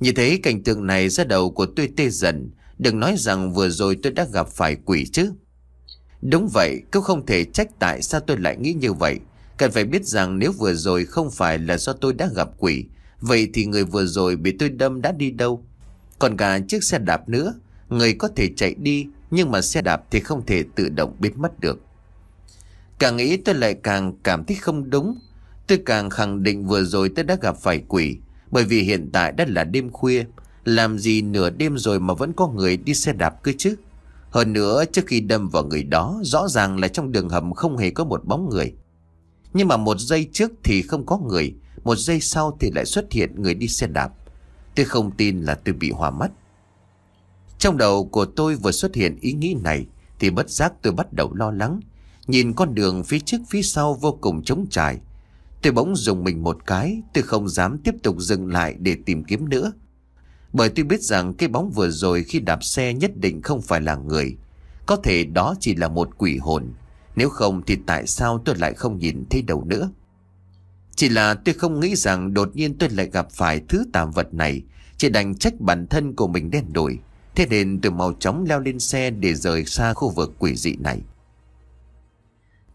như thế cảnh tượng này ra đầu của tôi tê dần, đừng nói rằng vừa rồi tôi đã gặp phải quỷ chứ. Đúng vậy, cũng không thể trách tại sao tôi lại nghĩ như vậy. Cần phải biết rằng nếu vừa rồi không phải là do tôi đã gặp quỷ, vậy thì người vừa rồi bị tôi đâm đã đi đâu. Còn cả chiếc xe đạp nữa, người có thể chạy đi, nhưng mà xe đạp thì không thể tự động biến mất được. Càng nghĩ tôi lại càng cảm thấy không đúng Tôi càng khẳng định vừa rồi tôi đã gặp phải quỷ Bởi vì hiện tại đã là đêm khuya Làm gì nửa đêm rồi mà vẫn có người đi xe đạp cơ chứ Hơn nữa trước khi đâm vào người đó Rõ ràng là trong đường hầm không hề có một bóng người Nhưng mà một giây trước thì không có người Một giây sau thì lại xuất hiện người đi xe đạp Tôi không tin là tôi bị hòa mắt Trong đầu của tôi vừa xuất hiện ý nghĩ này Thì bất giác tôi bắt đầu lo lắng Nhìn con đường phía trước phía sau vô cùng trống trải Tôi bỗng dùng mình một cái Tôi không dám tiếp tục dừng lại để tìm kiếm nữa Bởi tôi biết rằng cái bóng vừa rồi khi đạp xe nhất định không phải là người Có thể đó chỉ là một quỷ hồn Nếu không thì tại sao tôi lại không nhìn thấy đầu nữa Chỉ là tôi không nghĩ rằng đột nhiên tôi lại gặp phải thứ tạm vật này Chỉ đành trách bản thân của mình đen đổi Thế nên tôi mau chóng leo lên xe để rời xa khu vực quỷ dị này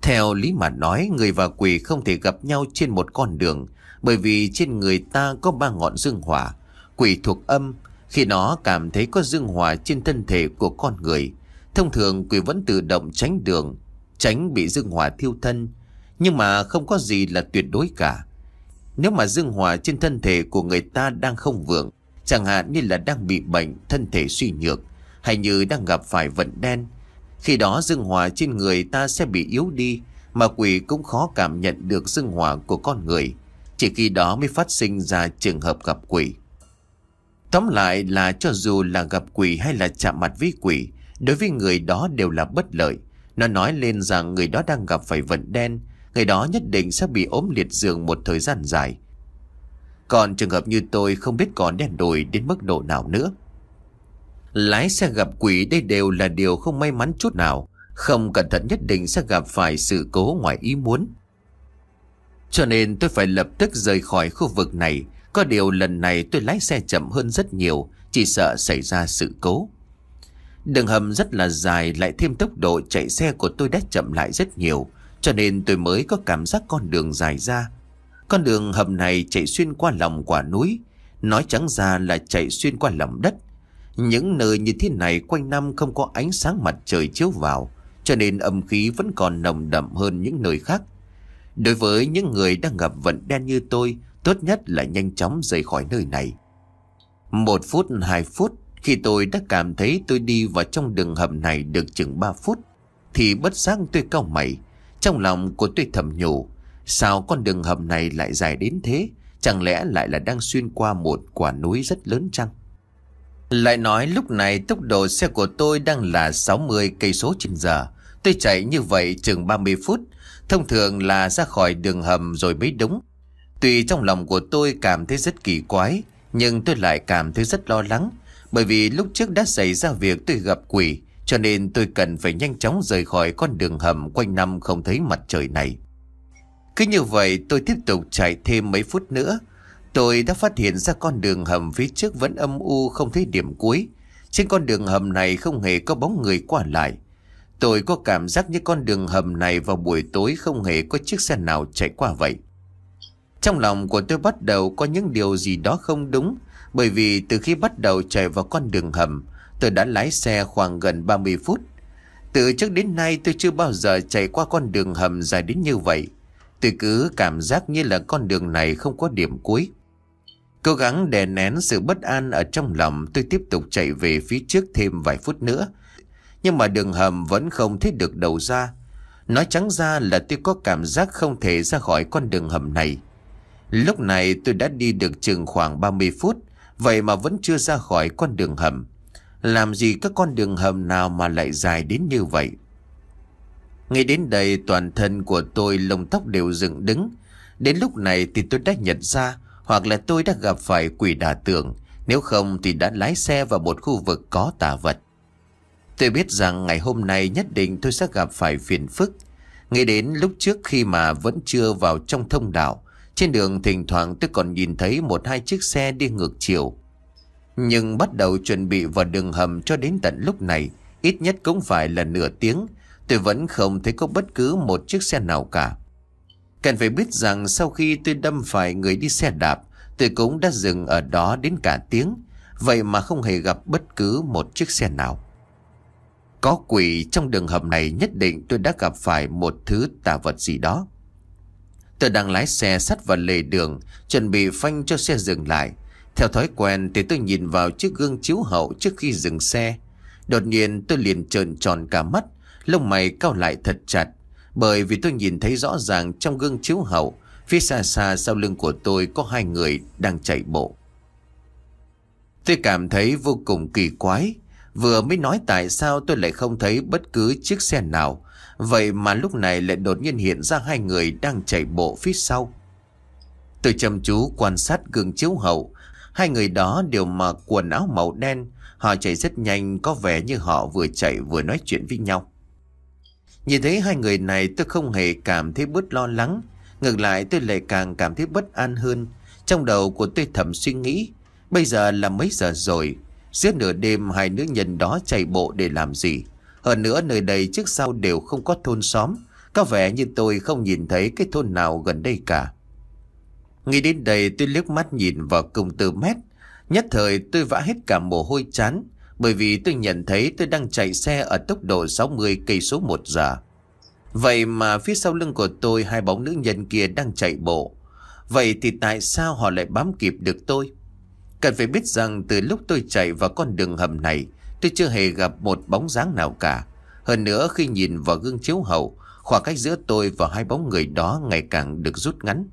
theo lý mà nói, người và quỷ không thể gặp nhau trên một con đường, bởi vì trên người ta có ba ngọn dương hỏa. Quỷ thuộc âm, khi nó cảm thấy có dương hỏa trên thân thể của con người, thông thường quỷ vẫn tự động tránh đường, tránh bị dương hỏa thiêu thân. Nhưng mà không có gì là tuyệt đối cả. Nếu mà dương hỏa trên thân thể của người ta đang không vượng, chẳng hạn như là đang bị bệnh, thân thể suy nhược, hay như đang gặp phải vận đen, khi đó dương hòa trên người ta sẽ bị yếu đi Mà quỷ cũng khó cảm nhận được dương hòa của con người Chỉ khi đó mới phát sinh ra trường hợp gặp quỷ Tóm lại là cho dù là gặp quỷ hay là chạm mặt với quỷ Đối với người đó đều là bất lợi Nó nói lên rằng người đó đang gặp phải vận đen Người đó nhất định sẽ bị ốm liệt giường một thời gian dài Còn trường hợp như tôi không biết còn đen đổi đến mức độ nào nữa Lái xe gặp quỷ đây đều là điều không may mắn chút nào Không cẩn thận nhất định sẽ gặp phải sự cố ngoài ý muốn Cho nên tôi phải lập tức rời khỏi khu vực này Có điều lần này tôi lái xe chậm hơn rất nhiều Chỉ sợ xảy ra sự cố Đường hầm rất là dài Lại thêm tốc độ chạy xe của tôi đã chậm lại rất nhiều Cho nên tôi mới có cảm giác con đường dài ra Con đường hầm này chạy xuyên qua lòng quả núi Nói trắng ra là chạy xuyên qua lòng đất những nơi như thế này quanh năm không có ánh sáng mặt trời chiếu vào, cho nên âm khí vẫn còn nồng đậm hơn những nơi khác. Đối với những người đang gặp vận đen như tôi, tốt nhất là nhanh chóng rời khỏi nơi này. Một phút, hai phút, khi tôi đã cảm thấy tôi đi vào trong đường hầm này được chừng ba phút, thì bất giác tôi cau mày. Trong lòng của tôi thầm nhủ, sao con đường hầm này lại dài đến thế? Chẳng lẽ lại là đang xuyên qua một quả núi rất lớn chăng? Lại nói lúc này tốc độ xe của tôi đang là 60 cây số trên giờ. Tôi chạy như vậy chừng 30 phút, thông thường là ra khỏi đường hầm rồi mới đúng. Tuy trong lòng của tôi cảm thấy rất kỳ quái, nhưng tôi lại cảm thấy rất lo lắng, bởi vì lúc trước đã xảy ra việc tôi gặp quỷ, cho nên tôi cần phải nhanh chóng rời khỏi con đường hầm quanh năm không thấy mặt trời này. Cứ như vậy tôi tiếp tục chạy thêm mấy phút nữa, Tôi đã phát hiện ra con đường hầm phía trước vẫn âm u không thấy điểm cuối. Trên con đường hầm này không hề có bóng người qua lại. Tôi có cảm giác như con đường hầm này vào buổi tối không hề có chiếc xe nào chạy qua vậy. Trong lòng của tôi bắt đầu có những điều gì đó không đúng bởi vì từ khi bắt đầu chạy vào con đường hầm tôi đã lái xe khoảng gần 30 phút. Từ trước đến nay tôi chưa bao giờ chạy qua con đường hầm dài đến như vậy. Tôi cứ cảm giác như là con đường này không có điểm cuối. Cố gắng đè nén sự bất an ở trong lòng tôi tiếp tục chạy về phía trước thêm vài phút nữa. Nhưng mà đường hầm vẫn không thấy được đầu ra. Nói trắng ra là tôi có cảm giác không thể ra khỏi con đường hầm này. Lúc này tôi đã đi được chừng khoảng 30 phút, vậy mà vẫn chưa ra khỏi con đường hầm. Làm gì các con đường hầm nào mà lại dài đến như vậy? Ngay đến đây toàn thân của tôi lông tóc đều dựng đứng. Đến lúc này thì tôi đã nhận ra hoặc là tôi đã gặp phải quỷ đà tưởng Nếu không thì đã lái xe vào một khu vực có tà vật Tôi biết rằng ngày hôm nay nhất định tôi sẽ gặp phải phiền phức Nghĩ đến lúc trước khi mà vẫn chưa vào trong thông đạo Trên đường thỉnh thoảng tôi còn nhìn thấy một hai chiếc xe đi ngược chiều Nhưng bắt đầu chuẩn bị vào đường hầm cho đến tận lúc này Ít nhất cũng phải là nửa tiếng Tôi vẫn không thấy có bất cứ một chiếc xe nào cả Cần phải biết rằng sau khi tôi đâm phải người đi xe đạp, tôi cũng đã dừng ở đó đến cả tiếng, vậy mà không hề gặp bất cứ một chiếc xe nào. Có quỷ trong đường hầm này nhất định tôi đã gặp phải một thứ tà vật gì đó. Tôi đang lái xe sắt vào lề đường, chuẩn bị phanh cho xe dừng lại. Theo thói quen thì tôi nhìn vào chiếc gương chiếu hậu trước khi dừng xe. Đột nhiên tôi liền trợn tròn cả mắt, lông mày cao lại thật chặt, bởi vì tôi nhìn thấy rõ ràng trong gương chiếu hậu Phía xa xa sau lưng của tôi có hai người đang chạy bộ Tôi cảm thấy vô cùng kỳ quái Vừa mới nói tại sao tôi lại không thấy bất cứ chiếc xe nào Vậy mà lúc này lại đột nhiên hiện ra hai người đang chạy bộ phía sau Tôi chăm chú quan sát gương chiếu hậu Hai người đó đều mặc quần áo màu đen Họ chạy rất nhanh có vẻ như họ vừa chạy vừa nói chuyện với nhau Nhìn thấy hai người này tôi không hề cảm thấy bớt lo lắng Ngược lại tôi lại càng cảm thấy bất an hơn Trong đầu của tôi thầm suy nghĩ Bây giờ là mấy giờ rồi Giữa nửa đêm hai nữ nhân đó chạy bộ để làm gì Hơn nữa nơi đây trước sau đều không có thôn xóm Có vẻ như tôi không nhìn thấy cái thôn nào gần đây cả Nghĩ đến đây tôi liếc mắt nhìn vào công tử mét Nhất thời tôi vã hết cả mồ hôi chán bởi vì tôi nhận thấy tôi đang chạy xe ở tốc độ 60 cây số 1 giờ. Vậy mà phía sau lưng của tôi hai bóng nữ nhân kia đang chạy bộ. Vậy thì tại sao họ lại bám kịp được tôi? Cần phải biết rằng từ lúc tôi chạy vào con đường hầm này, tôi chưa hề gặp một bóng dáng nào cả. Hơn nữa khi nhìn vào gương chiếu hậu, khoảng cách giữa tôi và hai bóng người đó ngày càng được rút ngắn.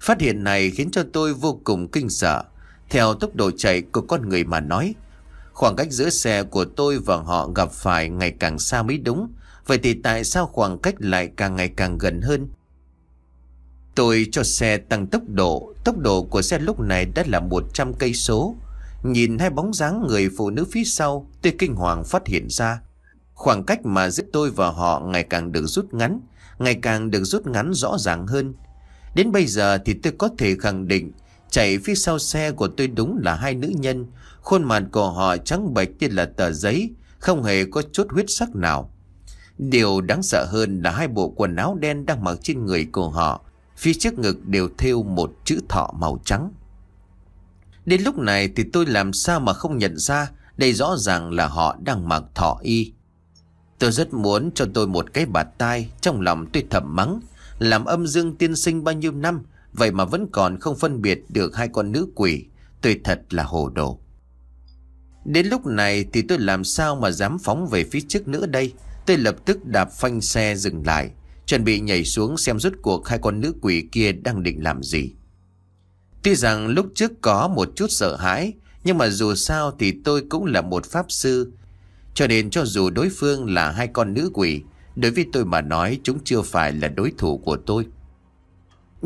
Phát hiện này khiến cho tôi vô cùng kinh sợ. Theo tốc độ chạy của con người mà nói, Khoảng cách giữa xe của tôi và họ gặp phải ngày càng xa mới đúng. Vậy thì tại sao khoảng cách lại càng ngày càng gần hơn? Tôi cho xe tăng tốc độ, tốc độ của xe lúc này đã là 100 cây số. Nhìn hai bóng dáng người phụ nữ phía sau, tôi kinh hoàng phát hiện ra. Khoảng cách mà giữa tôi và họ ngày càng được rút ngắn, ngày càng được rút ngắn rõ ràng hơn. Đến bây giờ thì tôi có thể khẳng định Chạy phía sau xe của tôi đúng là hai nữ nhân Khuôn mặt của họ trắng bệch như là tờ giấy Không hề có chút huyết sắc nào Điều đáng sợ hơn là hai bộ quần áo đen đang mặc trên người của họ Phía trước ngực đều thêu một chữ thọ màu trắng Đến lúc này thì tôi làm sao mà không nhận ra Đây rõ ràng là họ đang mặc thọ y Tôi rất muốn cho tôi một cái bạt tai Trong lòng tôi thầm mắng Làm âm dương tiên sinh bao nhiêu năm Vậy mà vẫn còn không phân biệt được hai con nữ quỷ Tôi thật là hồ đồ Đến lúc này thì tôi làm sao mà dám phóng về phía trước nữa đây Tôi lập tức đạp phanh xe dừng lại Chuẩn bị nhảy xuống xem rốt cuộc hai con nữ quỷ kia đang định làm gì Tuy rằng lúc trước có một chút sợ hãi Nhưng mà dù sao thì tôi cũng là một pháp sư Cho nên cho dù đối phương là hai con nữ quỷ Đối với tôi mà nói chúng chưa phải là đối thủ của tôi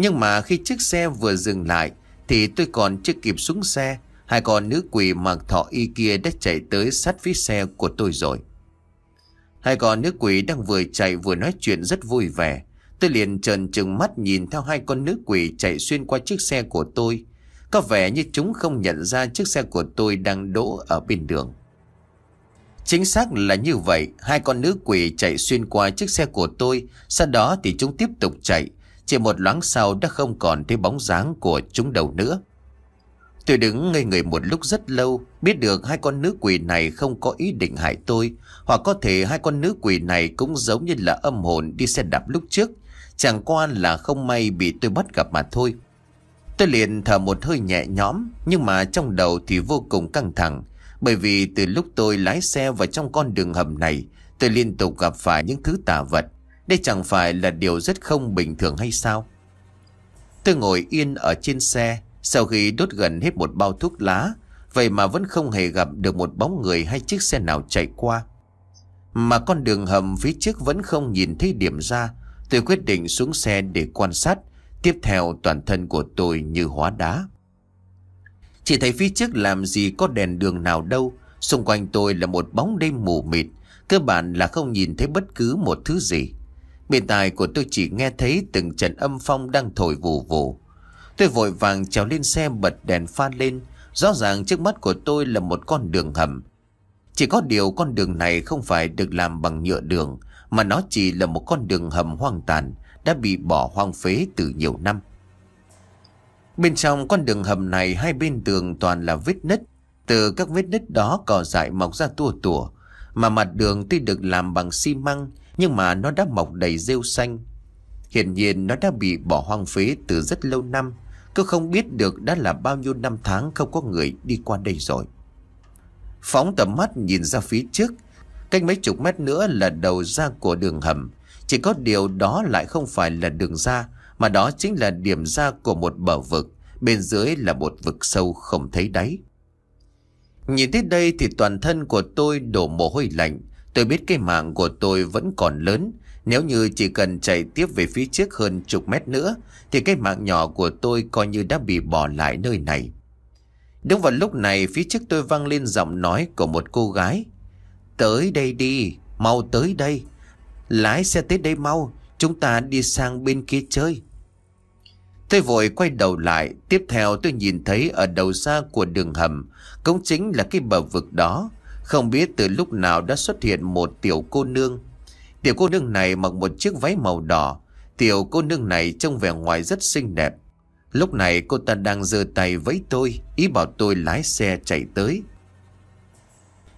nhưng mà khi chiếc xe vừa dừng lại Thì tôi còn chưa kịp xuống xe Hai con nữ quỷ mặc thọ y kia đã chạy tới sát phía xe của tôi rồi Hai con nữ quỷ đang vừa chạy vừa nói chuyện rất vui vẻ Tôi liền trần trừng mắt nhìn theo hai con nữ quỷ chạy xuyên qua chiếc xe của tôi Có vẻ như chúng không nhận ra chiếc xe của tôi đang đỗ ở bên đường Chính xác là như vậy, hai con nữ quỷ chạy xuyên qua chiếc xe của tôi, sau đó thì chúng tiếp tục chạy, chỉ một loáng sau đã không còn thấy bóng dáng của chúng đầu nữa Tôi đứng ngây người một lúc rất lâu Biết được hai con nữ quỷ này không có ý định hại tôi Hoặc có thể hai con nữ quỷ này cũng giống như là âm hồn đi xe đạp lúc trước Chẳng qua là không may bị tôi bắt gặp mà thôi Tôi liền thở một hơi nhẹ nhõm Nhưng mà trong đầu thì vô cùng căng thẳng Bởi vì từ lúc tôi lái xe vào trong con đường hầm này Tôi liên tục gặp phải những thứ tà vật đây chẳng phải là điều rất không bình thường hay sao? Tôi ngồi yên ở trên xe sau khi đốt gần hết một bao thuốc lá Vậy mà vẫn không hề gặp được một bóng người hay chiếc xe nào chạy qua Mà con đường hầm phía trước vẫn không nhìn thấy điểm ra Tôi quyết định xuống xe để quan sát Tiếp theo toàn thân của tôi như hóa đá Chỉ thấy phía trước làm gì có đèn đường nào đâu Xung quanh tôi là một bóng đêm mù mịt Cơ bản là không nhìn thấy bất cứ một thứ gì Bên tai của tôi chỉ nghe thấy từng trận âm phong đang thổi vù vù. Tôi vội vàng trèo lên xe bật đèn pha lên. Rõ ràng trước mắt của tôi là một con đường hầm. Chỉ có điều con đường này không phải được làm bằng nhựa đường, mà nó chỉ là một con đường hầm hoang tàn, đã bị bỏ hoang phế từ nhiều năm. Bên trong con đường hầm này hai bên tường toàn là vết nứt, từ các vết nứt đó cỏ dại mọc ra tua tủa, mà mặt đường tuy được làm bằng xi măng nhưng mà nó đã mọc đầy rêu xanh. Hiển nhiên nó đã bị bỏ hoang phế từ rất lâu năm, cứ không biết được đã là bao nhiêu năm tháng không có người đi qua đây rồi. Phóng tầm mắt nhìn ra phía trước, cách mấy chục mét nữa là đầu ra của đường hầm. Chỉ có điều đó lại không phải là đường ra, mà đó chính là điểm ra của một bờ vực, bên dưới là một vực sâu không thấy đáy. Nhìn thấy đây thì toàn thân của tôi đổ mồ hôi lạnh, Tôi biết cái mạng của tôi vẫn còn lớn Nếu như chỉ cần chạy tiếp về phía trước hơn chục mét nữa Thì cái mạng nhỏ của tôi coi như đã bị bỏ lại nơi này Đúng vào lúc này phía trước tôi vang lên giọng nói của một cô gái Tới đây đi, mau tới đây Lái xe tới đây mau, chúng ta đi sang bên kia chơi Tôi vội quay đầu lại Tiếp theo tôi nhìn thấy ở đầu xa của đường hầm Cũng chính là cái bờ vực đó không biết từ lúc nào đã xuất hiện một tiểu cô nương. Tiểu cô nương này mặc một chiếc váy màu đỏ. Tiểu cô nương này trông vẻ ngoài rất xinh đẹp. Lúc này cô ta đang giơ tay với tôi, ý bảo tôi lái xe chạy tới.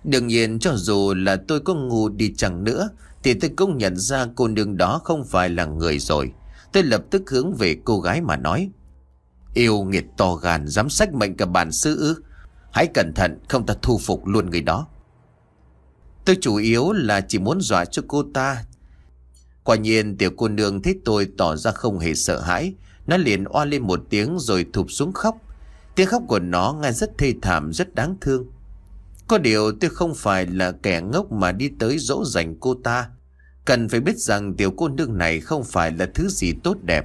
Đương nhiên cho dù là tôi có ngu đi chẳng nữa, thì tôi cũng nhận ra cô nương đó không phải là người rồi. Tôi lập tức hướng về cô gái mà nói. Yêu nghiệt to gan dám sách mệnh cả bản sư ư. Hãy cẩn thận không ta thu phục luôn người đó. Tôi chủ yếu là chỉ muốn dọa cho cô ta. Quả nhiên tiểu cô nương thấy tôi tỏ ra không hề sợ hãi. Nó liền oa lên một tiếng rồi thụp xuống khóc. Tiếng khóc của nó nghe rất thê thảm, rất đáng thương. Có điều tôi không phải là kẻ ngốc mà đi tới dỗ dành cô ta. Cần phải biết rằng tiểu cô nương này không phải là thứ gì tốt đẹp.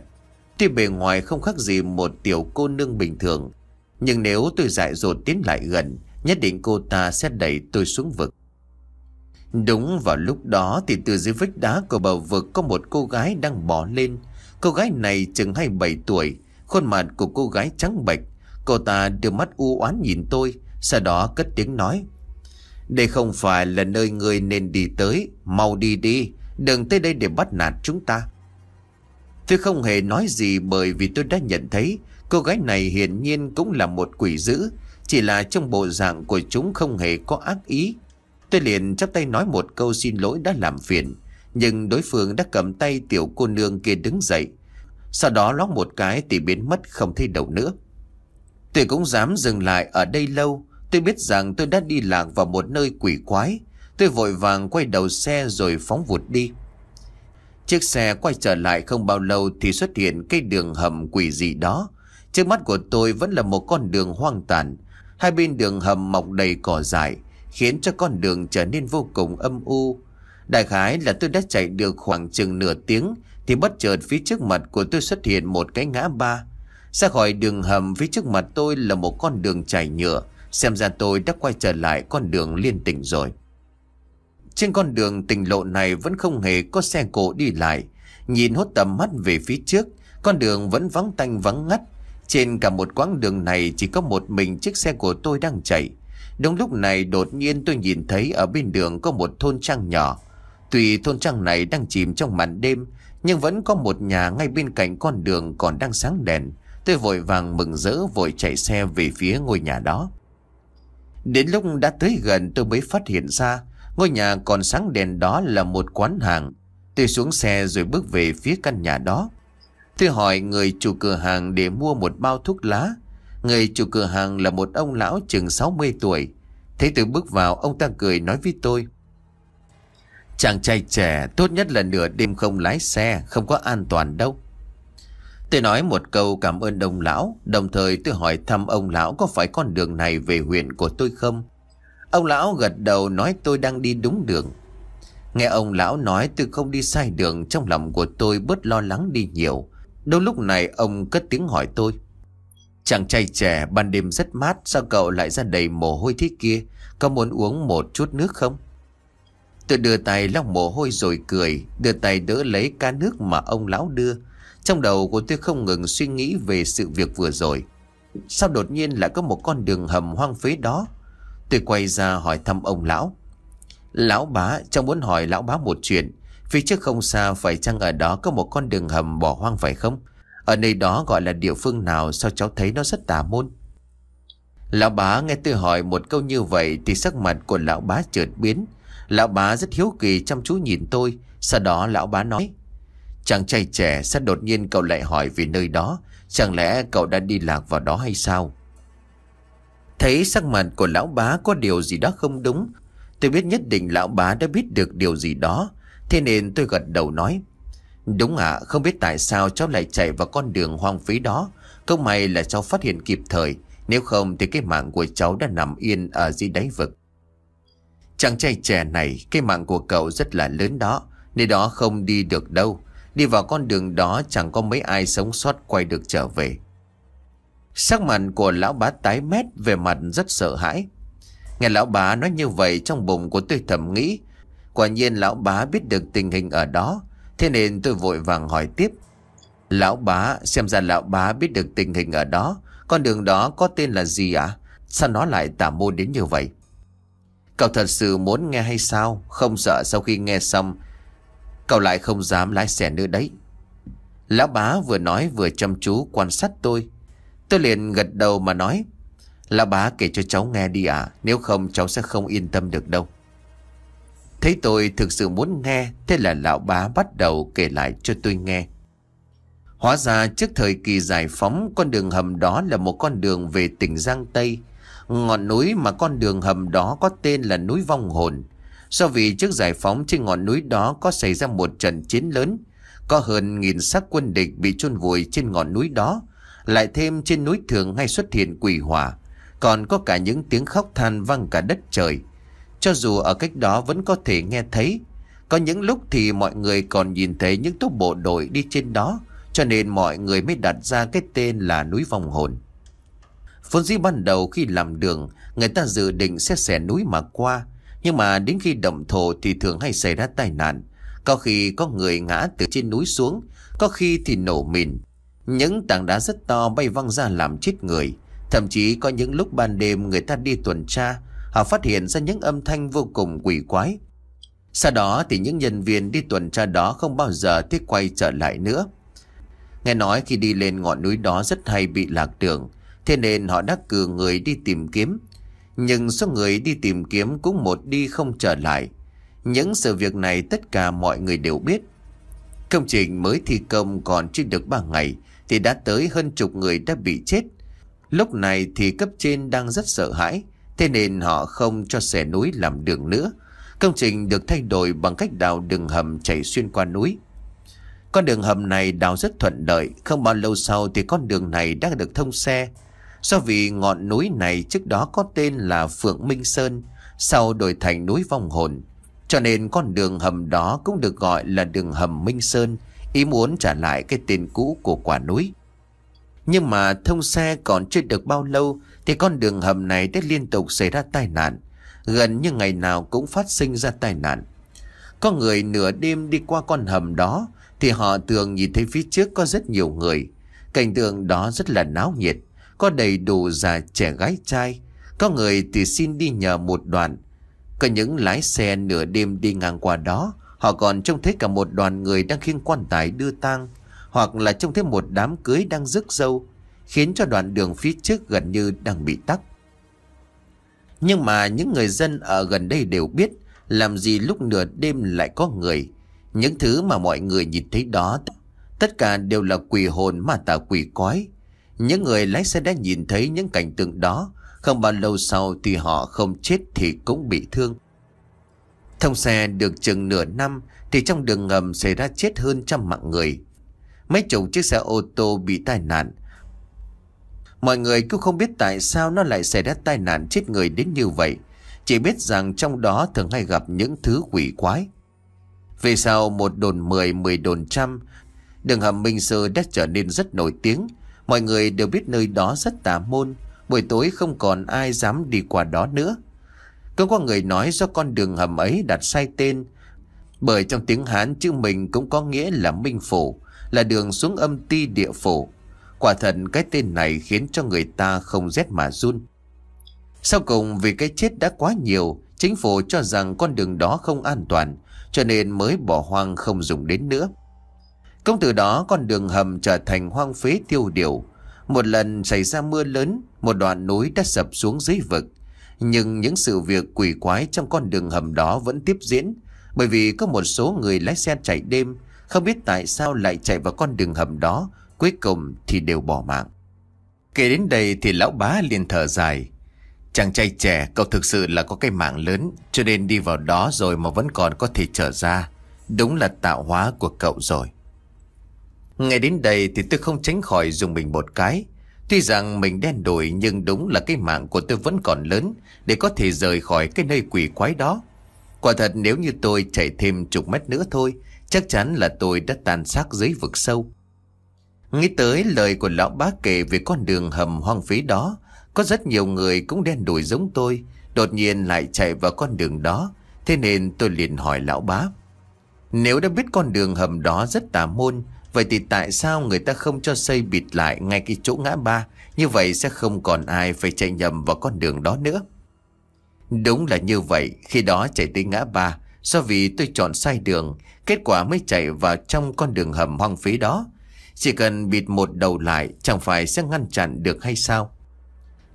Tuy bề ngoài không khác gì một tiểu cô nương bình thường. Nhưng nếu tôi dại dột tiến lại gần, nhất định cô ta sẽ đẩy tôi xuống vực. Đúng vào lúc đó thì từ dưới vách đá của bờ vực có một cô gái đang bỏ lên. Cô gái này chừng 27 tuổi, khuôn mặt của cô gái trắng bệch. Cô ta đưa mắt u oán nhìn tôi, sau đó cất tiếng nói. Đây không phải là nơi người nên đi tới, mau đi đi, đừng tới đây để bắt nạt chúng ta. Tôi không hề nói gì bởi vì tôi đã nhận thấy cô gái này hiển nhiên cũng là một quỷ dữ, chỉ là trong bộ dạng của chúng không hề có ác ý. Tôi liền chắp tay nói một câu xin lỗi đã làm phiền Nhưng đối phương đã cầm tay tiểu cô nương kia đứng dậy Sau đó lóc một cái thì biến mất không thấy đầu nữa Tôi cũng dám dừng lại ở đây lâu Tôi biết rằng tôi đã đi lạc vào một nơi quỷ quái Tôi vội vàng quay đầu xe rồi phóng vụt đi Chiếc xe quay trở lại không bao lâu thì xuất hiện cái đường hầm quỷ gì đó Trước mắt của tôi vẫn là một con đường hoang tàn Hai bên đường hầm mọc đầy cỏ dại khiến cho con đường trở nên vô cùng âm u. Đại khái là tôi đã chạy được khoảng chừng nửa tiếng thì bất chợt phía trước mặt của tôi xuất hiện một cái ngã ba. Ra khỏi đường hầm phía trước mặt tôi là một con đường chảy nhựa, xem ra tôi đã quay trở lại con đường liên tỉnh rồi. Trên con đường tỉnh lộ này vẫn không hề có xe cộ đi lại, nhìn hốt tầm mắt về phía trước, con đường vẫn vắng tanh vắng ngắt. Trên cả một quãng đường này chỉ có một mình chiếc xe của tôi đang chạy. Đúng lúc này đột nhiên tôi nhìn thấy ở bên đường có một thôn trang nhỏ. Tùy thôn trang này đang chìm trong màn đêm, nhưng vẫn có một nhà ngay bên cạnh con đường còn đang sáng đèn. Tôi vội vàng mừng rỡ vội chạy xe về phía ngôi nhà đó. Đến lúc đã tới gần tôi mới phát hiện ra ngôi nhà còn sáng đèn đó là một quán hàng. Tôi xuống xe rồi bước về phía căn nhà đó. Tôi hỏi người chủ cửa hàng để mua một bao thuốc lá. Người chủ cửa hàng là một ông lão chừng 60 tuổi. Thấy tôi bước vào, ông ta cười nói với tôi. Chàng trai trẻ tốt nhất là nửa đêm không lái xe, không có an toàn đâu. Tôi nói một câu cảm ơn ông lão, đồng thời tôi hỏi thăm ông lão có phải con đường này về huyện của tôi không. Ông lão gật đầu nói tôi đang đi đúng đường. Nghe ông lão nói tôi không đi sai đường trong lòng của tôi bớt lo lắng đi nhiều. Đâu lúc này ông cất tiếng hỏi tôi. Chàng trai trẻ ban đêm rất mát Sao cậu lại ra đầy mồ hôi thế kia Có muốn uống một chút nước không Tôi đưa tay lau mồ hôi rồi cười Đưa tay đỡ lấy ca nước mà ông lão đưa Trong đầu của tôi không ngừng suy nghĩ về sự việc vừa rồi Sao đột nhiên lại có một con đường hầm hoang phế đó Tôi quay ra hỏi thăm ông lão Lão bá trong muốn hỏi lão bá một chuyện Phía trước không xa phải chăng ở đó có một con đường hầm bỏ hoang phải không ở nơi đó gọi là địa phương nào sao cháu thấy nó rất tà môn Lão bá nghe tôi hỏi một câu như vậy Thì sắc mặt của lão bá chợt biến Lão bá rất hiếu kỳ chăm chú nhìn tôi Sau đó lão bá nói Chàng trai trẻ sao đột nhiên cậu lại hỏi về nơi đó Chẳng lẽ cậu đã đi lạc vào đó hay sao Thấy sắc mặt của lão bá có điều gì đó không đúng Tôi biết nhất định lão bá đã biết được điều gì đó Thế nên tôi gật đầu nói Đúng ạ, à, không biết tại sao cháu lại chạy vào con đường hoang phí đó. Không may là cháu phát hiện kịp thời, nếu không thì cái mạng của cháu đã nằm yên ở dưới đáy vực. Chàng trai trẻ này, cái mạng của cậu rất là lớn đó, nơi đó không đi được đâu. Đi vào con đường đó chẳng có mấy ai sống sót quay được trở về. Sắc mặt của lão bá tái mét về mặt rất sợ hãi. Nghe lão bá nói như vậy trong bụng của tôi thầm nghĩ. Quả nhiên lão bá biết được tình hình ở đó Thế nên tôi vội vàng hỏi tiếp Lão bá Xem ra lão bá biết được tình hình ở đó Con đường đó có tên là gì ạ Sao nó lại tả môn đến như vậy Cậu thật sự muốn nghe hay sao Không sợ sau khi nghe xong Cậu lại không dám lái xe nữa đấy Lão bá vừa nói vừa chăm chú quan sát tôi Tôi liền gật đầu mà nói Lão bá kể cho cháu nghe đi ạ Nếu không cháu sẽ không yên tâm được đâu Thấy tôi thực sự muốn nghe Thế là lão bá bắt đầu kể lại cho tôi nghe Hóa ra trước thời kỳ giải phóng Con đường hầm đó là một con đường về tỉnh Giang Tây Ngọn núi mà con đường hầm đó có tên là núi Vong Hồn do vì trước giải phóng trên ngọn núi đó có xảy ra một trận chiến lớn Có hơn nghìn xác quân địch bị chôn vùi trên ngọn núi đó Lại thêm trên núi thường hay xuất hiện quỷ hỏa Còn có cả những tiếng khóc than vang cả đất trời cho dù ở cách đó vẫn có thể nghe thấy Có những lúc thì mọi người còn nhìn thấy những túp bộ đội đi trên đó Cho nên mọi người mới đặt ra cái tên là núi vòng hồn Vốn dĩ ban đầu khi làm đường Người ta dự định sẽ xẻ núi mà qua Nhưng mà đến khi động thổ thì thường hay xảy ra tai nạn Có khi có người ngã từ trên núi xuống Có khi thì nổ mìn Những tảng đá rất to bay văng ra làm chết người Thậm chí có những lúc ban đêm người ta đi tuần tra họ phát hiện ra những âm thanh vô cùng quỷ quái. Sau đó thì những nhân viên đi tuần tra đó không bao giờ thích quay trở lại nữa. Nghe nói khi đi lên ngọn núi đó rất hay bị lạc đường, thế nên họ đã cử người đi tìm kiếm. Nhưng số người đi tìm kiếm cũng một đi không trở lại. Những sự việc này tất cả mọi người đều biết. Công trình mới thi công còn chưa được 3 ngày thì đã tới hơn chục người đã bị chết. Lúc này thì cấp trên đang rất sợ hãi Thế nên họ không cho xẻ núi làm đường nữa. Công trình được thay đổi bằng cách đào đường hầm chạy xuyên qua núi. Con đường hầm này đào rất thuận lợi, không bao lâu sau thì con đường này đã được thông xe. Do vì ngọn núi này trước đó có tên là Phượng Minh Sơn, sau đổi thành núi Vong Hồn. Cho nên con đường hầm đó cũng được gọi là đường hầm Minh Sơn, ý muốn trả lại cái tên cũ của quả núi. Nhưng mà thông xe còn chưa được bao lâu thì con đường hầm này đã liên tục xảy ra tai nạn. Gần như ngày nào cũng phát sinh ra tai nạn. Có người nửa đêm đi qua con hầm đó thì họ thường nhìn thấy phía trước có rất nhiều người. Cảnh tượng đó rất là náo nhiệt, có đầy đủ già trẻ gái trai. Có người thì xin đi nhờ một đoàn. Có những lái xe nửa đêm đi ngang qua đó, họ còn trông thấy cả một đoàn người đang khiêng quan tài đưa tang hoặc là trông thấy một đám cưới đang rước dâu, khiến cho đoạn đường phía trước gần như đang bị tắc. Nhưng mà những người dân ở gần đây đều biết làm gì lúc nửa đêm lại có người. Những thứ mà mọi người nhìn thấy đó tất cả đều là quỷ hồn mà tà quỷ quái. Những người lái xe đã nhìn thấy những cảnh tượng đó, không bao lâu sau thì họ không chết thì cũng bị thương. Thông xe được chừng nửa năm thì trong đường ngầm xảy ra chết hơn trăm mạng người. Mấy chục chiếc xe ô tô bị tai nạn Mọi người cũng không biết tại sao nó lại xảy ra tai nạn chết người đến như vậy Chỉ biết rằng trong đó thường hay gặp những thứ quỷ quái Về sau một đồn mười, mười đồn trăm Đường hầm Minh Sơ đã trở nên rất nổi tiếng Mọi người đều biết nơi đó rất tà môn Buổi tối không còn ai dám đi qua đó nữa Cũng có người nói do con đường hầm ấy đặt sai tên Bởi trong tiếng Hán chữ mình cũng có nghĩa là Minh Phủ là đường xuống âm ti địa phổ Quả thật cái tên này khiến cho người ta không rét mà run. Sau cùng vì cái chết đã quá nhiều, chính phủ cho rằng con đường đó không an toàn, cho nên mới bỏ hoang không dùng đến nữa. Công từ đó con đường hầm trở thành hoang phế tiêu điều. Một lần xảy ra mưa lớn, một đoạn núi đã sập xuống dưới vực. Nhưng những sự việc quỷ quái trong con đường hầm đó vẫn tiếp diễn, bởi vì có một số người lái xe chạy đêm không biết tại sao lại chạy vào con đường hầm đó Cuối cùng thì đều bỏ mạng Kể đến đây thì lão bá liền thở dài Chàng trai trẻ cậu thực sự là có cái mạng lớn Cho nên đi vào đó rồi mà vẫn còn có thể trở ra Đúng là tạo hóa của cậu rồi Ngay đến đây thì tôi không tránh khỏi dùng mình một cái Tuy rằng mình đen đổi nhưng đúng là cái mạng của tôi vẫn còn lớn Để có thể rời khỏi cái nơi quỷ quái đó Quả thật nếu như tôi chạy thêm chục mét nữa thôi Chắc chắn là tôi đã tàn xác dưới vực sâu Nghĩ tới lời của lão bác kể về con đường hầm hoang phí đó Có rất nhiều người cũng đen đuổi giống tôi Đột nhiên lại chạy vào con đường đó Thế nên tôi liền hỏi lão bá Nếu đã biết con đường hầm đó rất tà môn Vậy thì tại sao người ta không cho xây bịt lại ngay cái chỗ ngã ba Như vậy sẽ không còn ai phải chạy nhầm vào con đường đó nữa Đúng là như vậy Khi đó chạy tới ngã ba Do vì tôi chọn sai đường Kết quả mới chạy vào trong con đường hầm hoang phí đó Chỉ cần bịt một đầu lại Chẳng phải sẽ ngăn chặn được hay sao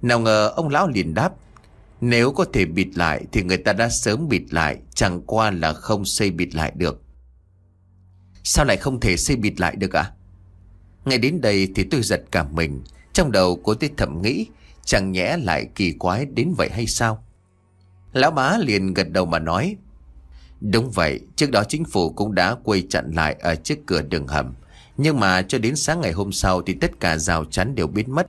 Nào ngờ ông lão liền đáp Nếu có thể bịt lại Thì người ta đã sớm bịt lại Chẳng qua là không xây bịt lại được Sao lại không thể xây bịt lại được ạ Ngay đến đây thì tôi giật cả mình Trong đầu của tôi thẩm nghĩ Chẳng nhẽ lại kỳ quái đến vậy hay sao Lão bá liền gật đầu mà nói Đúng vậy, trước đó chính phủ cũng đã quay chặn lại ở trước cửa đường hầm. Nhưng mà cho đến sáng ngày hôm sau thì tất cả rào chắn đều biến mất.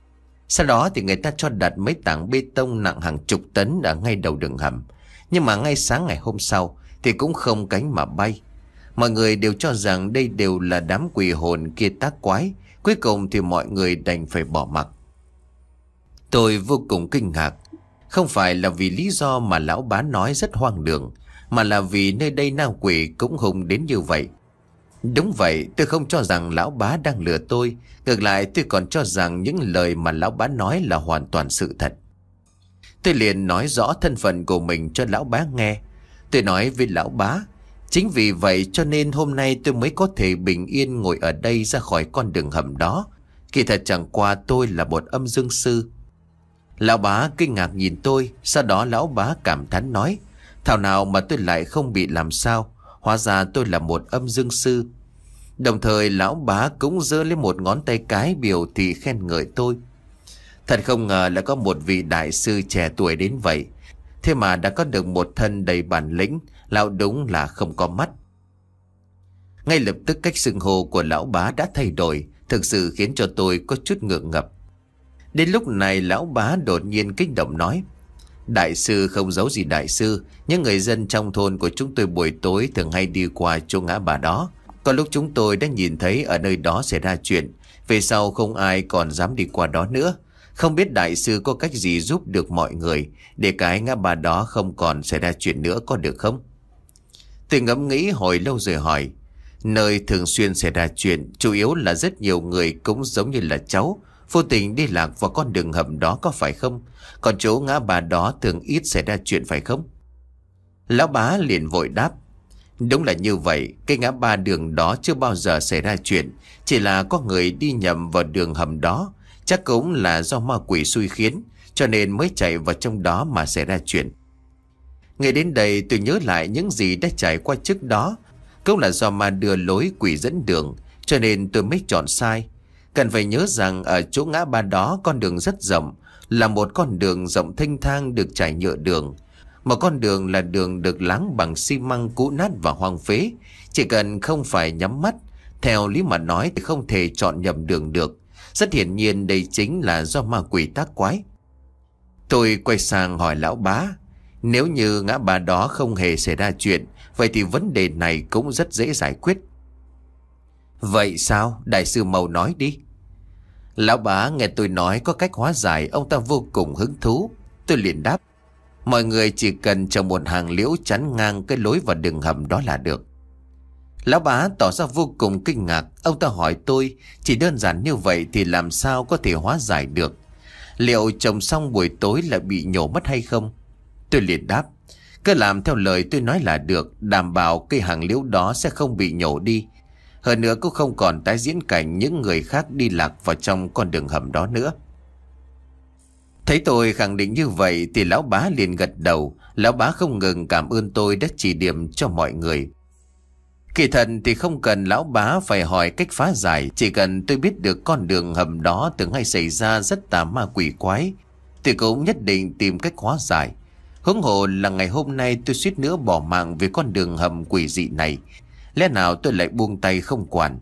Sau đó thì người ta cho đặt mấy tảng bê tông nặng hàng chục tấn ở ngay đầu đường hầm. Nhưng mà ngay sáng ngày hôm sau thì cũng không cánh mà bay. Mọi người đều cho rằng đây đều là đám quỷ hồn kia tác quái. Cuối cùng thì mọi người đành phải bỏ mặc. Tôi vô cùng kinh ngạc. Không phải là vì lý do mà lão bá nói rất hoang đường. Mà là vì nơi đây na quỷ cũng hùng đến như vậy Đúng vậy tôi không cho rằng lão bá đang lừa tôi Ngược lại tôi còn cho rằng những lời mà lão bá nói là hoàn toàn sự thật Tôi liền nói rõ thân phận của mình cho lão bá nghe Tôi nói với lão bá Chính vì vậy cho nên hôm nay tôi mới có thể bình yên ngồi ở đây ra khỏi con đường hầm đó Kỳ thật chẳng qua tôi là một âm dương sư Lão bá kinh ngạc nhìn tôi Sau đó lão bá cảm thán nói Thảo nào mà tôi lại không bị làm sao Hóa ra tôi là một âm dương sư Đồng thời lão bá cũng giơ lên một ngón tay cái biểu thị khen ngợi tôi Thật không ngờ là có một vị đại sư trẻ tuổi đến vậy Thế mà đã có được một thân đầy bản lĩnh Lão đúng là không có mắt Ngay lập tức cách xưng hô của lão bá đã thay đổi Thực sự khiến cho tôi có chút ngượng ngập Đến lúc này lão bá đột nhiên kích động nói Đại sư không giấu gì đại sư Những người dân trong thôn của chúng tôi buổi tối Thường hay đi qua chỗ ngã bà đó Có lúc chúng tôi đã nhìn thấy ở nơi đó xảy ra chuyện Về sau không ai còn dám đi qua đó nữa Không biết đại sư có cách gì giúp được mọi người Để cái ngã bà đó không còn xảy ra chuyện nữa có được không Tôi ngẫm nghĩ hồi lâu rồi hỏi Nơi thường xuyên xảy ra chuyện Chủ yếu là rất nhiều người cũng giống như là cháu Vô tình đi lạc vào con đường hầm đó có phải không? Còn chỗ ngã bà đó thường ít xảy ra chuyện phải không? Lão bá liền vội đáp. Đúng là như vậy, cái ngã ba đường đó chưa bao giờ xảy ra chuyện, chỉ là có người đi nhầm vào đường hầm đó, chắc cũng là do ma quỷ xui khiến, cho nên mới chạy vào trong đó mà xảy ra chuyện. Nghe đến đây tôi nhớ lại những gì đã trải qua trước đó, cũng là do ma đưa lối quỷ dẫn đường, cho nên tôi mới chọn sai. Cần phải nhớ rằng ở chỗ ngã ba đó con đường rất rộng, là một con đường rộng thanh thang được trải nhựa đường. Mà con đường là đường được láng bằng xi măng cũ nát và hoang phế, chỉ cần không phải nhắm mắt, theo lý mà nói thì không thể chọn nhầm đường được. Rất hiển nhiên đây chính là do ma quỷ tác quái. Tôi quay sang hỏi lão bá, nếu như ngã ba đó không hề xảy ra chuyện, vậy thì vấn đề này cũng rất dễ giải quyết. Vậy sao? Đại sư Mầu nói đi. Lão bá nghe tôi nói có cách hóa giải Ông ta vô cùng hứng thú Tôi liền đáp Mọi người chỉ cần trồng một hàng liễu chắn ngang Cái lối vào đường hầm đó là được Lão bá tỏ ra vô cùng kinh ngạc Ông ta hỏi tôi Chỉ đơn giản như vậy thì làm sao có thể hóa giải được Liệu trồng xong buổi tối là bị nhổ mất hay không Tôi liền đáp Cứ làm theo lời tôi nói là được Đảm bảo cây hàng liễu đó sẽ không bị nhổ đi hơn nữa cũng không còn tái diễn cảnh những người khác đi lạc vào trong con đường hầm đó nữa. Thấy tôi khẳng định như vậy thì lão bá liền gật đầu. Lão bá không ngừng cảm ơn tôi đã chỉ điểm cho mọi người. Kỳ thần thì không cần lão bá phải hỏi cách phá giải. Chỉ cần tôi biết được con đường hầm đó từng hay xảy ra rất tà ma quỷ quái. Thì cũng nhất định tìm cách hóa giải. Hướng hồ là ngày hôm nay tôi suýt nữa bỏ mạng về con đường hầm quỷ dị này Lẽ nào tôi lại buông tay không quản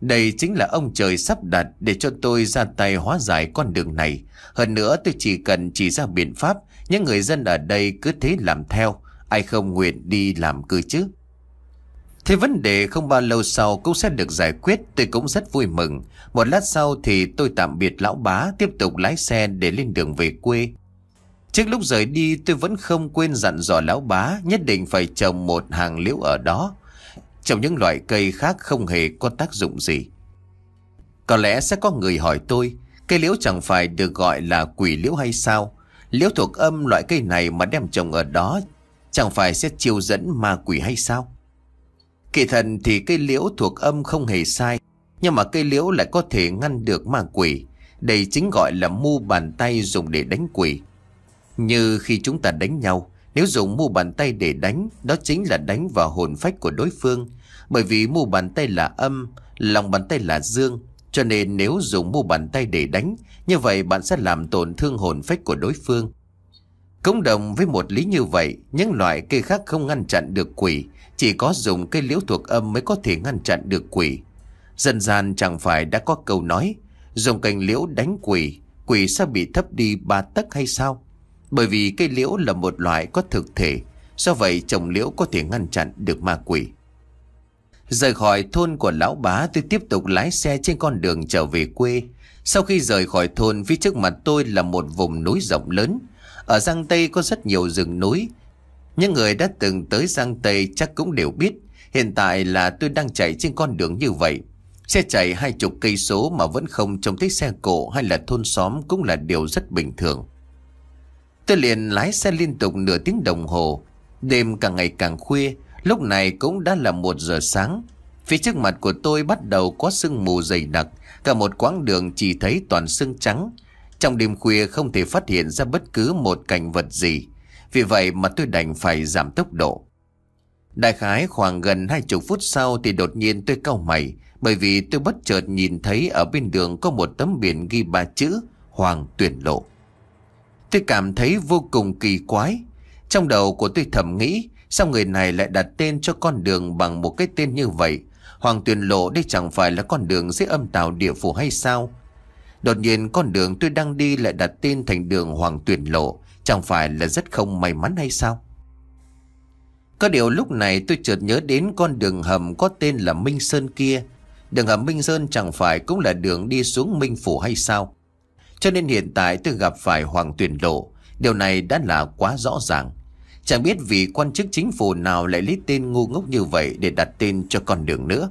Đây chính là ông trời sắp đặt Để cho tôi ra tay hóa giải con đường này Hơn nữa tôi chỉ cần chỉ ra biện pháp Những người dân ở đây cứ thế làm theo Ai không nguyện đi làm cư chứ Thế vấn đề không bao lâu sau cũng sẽ được giải quyết Tôi cũng rất vui mừng Một lát sau thì tôi tạm biệt lão bá Tiếp tục lái xe để lên đường về quê Trước lúc rời đi tôi vẫn không quên dặn dò lão bá nhất định phải trồng một hàng liễu ở đó. Trồng những loại cây khác không hề có tác dụng gì. Có lẽ sẽ có người hỏi tôi, cây liễu chẳng phải được gọi là quỷ liễu hay sao? Liễu thuộc âm loại cây này mà đem trồng ở đó chẳng phải sẽ chiêu dẫn ma quỷ hay sao? Kỳ thần thì cây liễu thuộc âm không hề sai, nhưng mà cây liễu lại có thể ngăn được ma quỷ. Đây chính gọi là mu bàn tay dùng để đánh quỷ. Như khi chúng ta đánh nhau, nếu dùng mu bàn tay để đánh, đó chính là đánh vào hồn phách của đối phương. Bởi vì mu bàn tay là âm, lòng bàn tay là dương. Cho nên nếu dùng mu bàn tay để đánh, như vậy bạn sẽ làm tổn thương hồn phách của đối phương. Cộng đồng với một lý như vậy, những loại cây khác không ngăn chặn được quỷ, chỉ có dùng cây liễu thuộc âm mới có thể ngăn chặn được quỷ. Dân gian chẳng phải đã có câu nói, dùng cành liễu đánh quỷ, quỷ sẽ bị thấp đi ba tấc hay sao? Bởi vì cây liễu là một loại có thực thể Do vậy trồng liễu có thể ngăn chặn được ma quỷ Rời khỏi thôn của lão bá tôi tiếp tục lái xe trên con đường trở về quê Sau khi rời khỏi thôn phía trước mặt tôi là một vùng núi rộng lớn Ở Giang Tây có rất nhiều rừng núi Những người đã từng tới Giang Tây chắc cũng đều biết Hiện tại là tôi đang chạy trên con đường như vậy Xe chạy hai chục cây số mà vẫn không trông thấy xe cộ hay là thôn xóm cũng là điều rất bình thường Tôi liền lái xe liên tục nửa tiếng đồng hồ. Đêm càng ngày càng khuya, lúc này cũng đã là một giờ sáng. Phía trước mặt của tôi bắt đầu có sương mù dày đặc, cả một quãng đường chỉ thấy toàn sương trắng. Trong đêm khuya không thể phát hiện ra bất cứ một cảnh vật gì. Vì vậy mà tôi đành phải giảm tốc độ. Đại khái khoảng gần hai chục phút sau thì đột nhiên tôi cau mày bởi vì tôi bất chợt nhìn thấy ở bên đường có một tấm biển ghi ba chữ Hoàng Tuyển Lộ. Tôi cảm thấy vô cùng kỳ quái. Trong đầu của tôi thầm nghĩ, sao người này lại đặt tên cho con đường bằng một cái tên như vậy? Hoàng Tuyền Lộ đây chẳng phải là con đường dưới âm tào địa phủ hay sao? Đột nhiên con đường tôi đang đi lại đặt tên thành đường Hoàng Tuyền Lộ, chẳng phải là rất không may mắn hay sao? Có điều lúc này tôi chợt nhớ đến con đường hầm có tên là Minh Sơn kia. Đường hầm Minh Sơn chẳng phải cũng là đường đi xuống Minh Phủ hay sao? Cho nên hiện tại tôi gặp phải Hoàng Tuyển Lộ Điều này đã là quá rõ ràng Chẳng biết vì quan chức chính phủ nào lại lấy tên ngu ngốc như vậy để đặt tên cho con đường nữa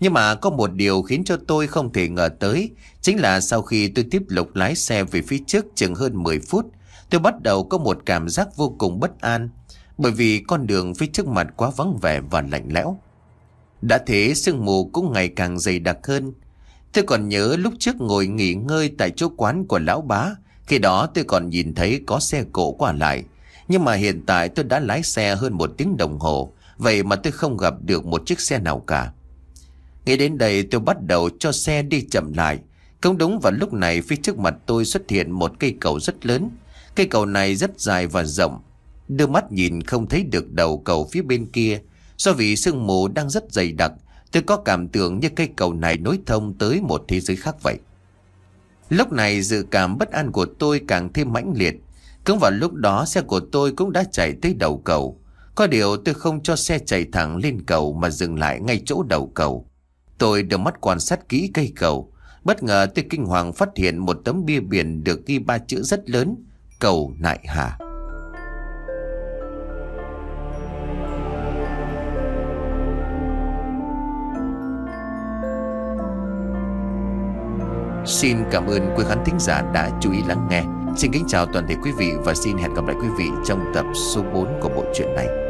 Nhưng mà có một điều khiến cho tôi không thể ngờ tới Chính là sau khi tôi tiếp lục lái xe về phía trước chừng hơn 10 phút Tôi bắt đầu có một cảm giác vô cùng bất an Bởi vì con đường phía trước mặt quá vắng vẻ và lạnh lẽo Đã thế sương mù cũng ngày càng dày đặc hơn Tôi còn nhớ lúc trước ngồi nghỉ ngơi tại chỗ quán của lão bá, khi đó tôi còn nhìn thấy có xe cổ qua lại. Nhưng mà hiện tại tôi đã lái xe hơn một tiếng đồng hồ, vậy mà tôi không gặp được một chiếc xe nào cả. Ngay đến đây tôi bắt đầu cho xe đi chậm lại. Không đúng vào lúc này phía trước mặt tôi xuất hiện một cây cầu rất lớn. Cây cầu này rất dài và rộng. Đưa mắt nhìn không thấy được đầu cầu phía bên kia. Do vì sương mù đang rất dày đặc Tôi có cảm tưởng như cây cầu này nối thông tới một thế giới khác vậy. Lúc này dự cảm bất an của tôi càng thêm mãnh liệt. Cũng vào lúc đó xe của tôi cũng đã chạy tới đầu cầu. Có điều tôi không cho xe chạy thẳng lên cầu mà dừng lại ngay chỗ đầu cầu. Tôi đưa mắt quan sát kỹ cây cầu. Bất ngờ tôi kinh hoàng phát hiện một tấm bia biển được ghi ba chữ rất lớn. Cầu Nại Hà. Xin cảm ơn quý khán thính giả đã chú ý lắng nghe Xin kính chào toàn thể quý vị và xin hẹn gặp lại quý vị trong tập số 4 của bộ truyện này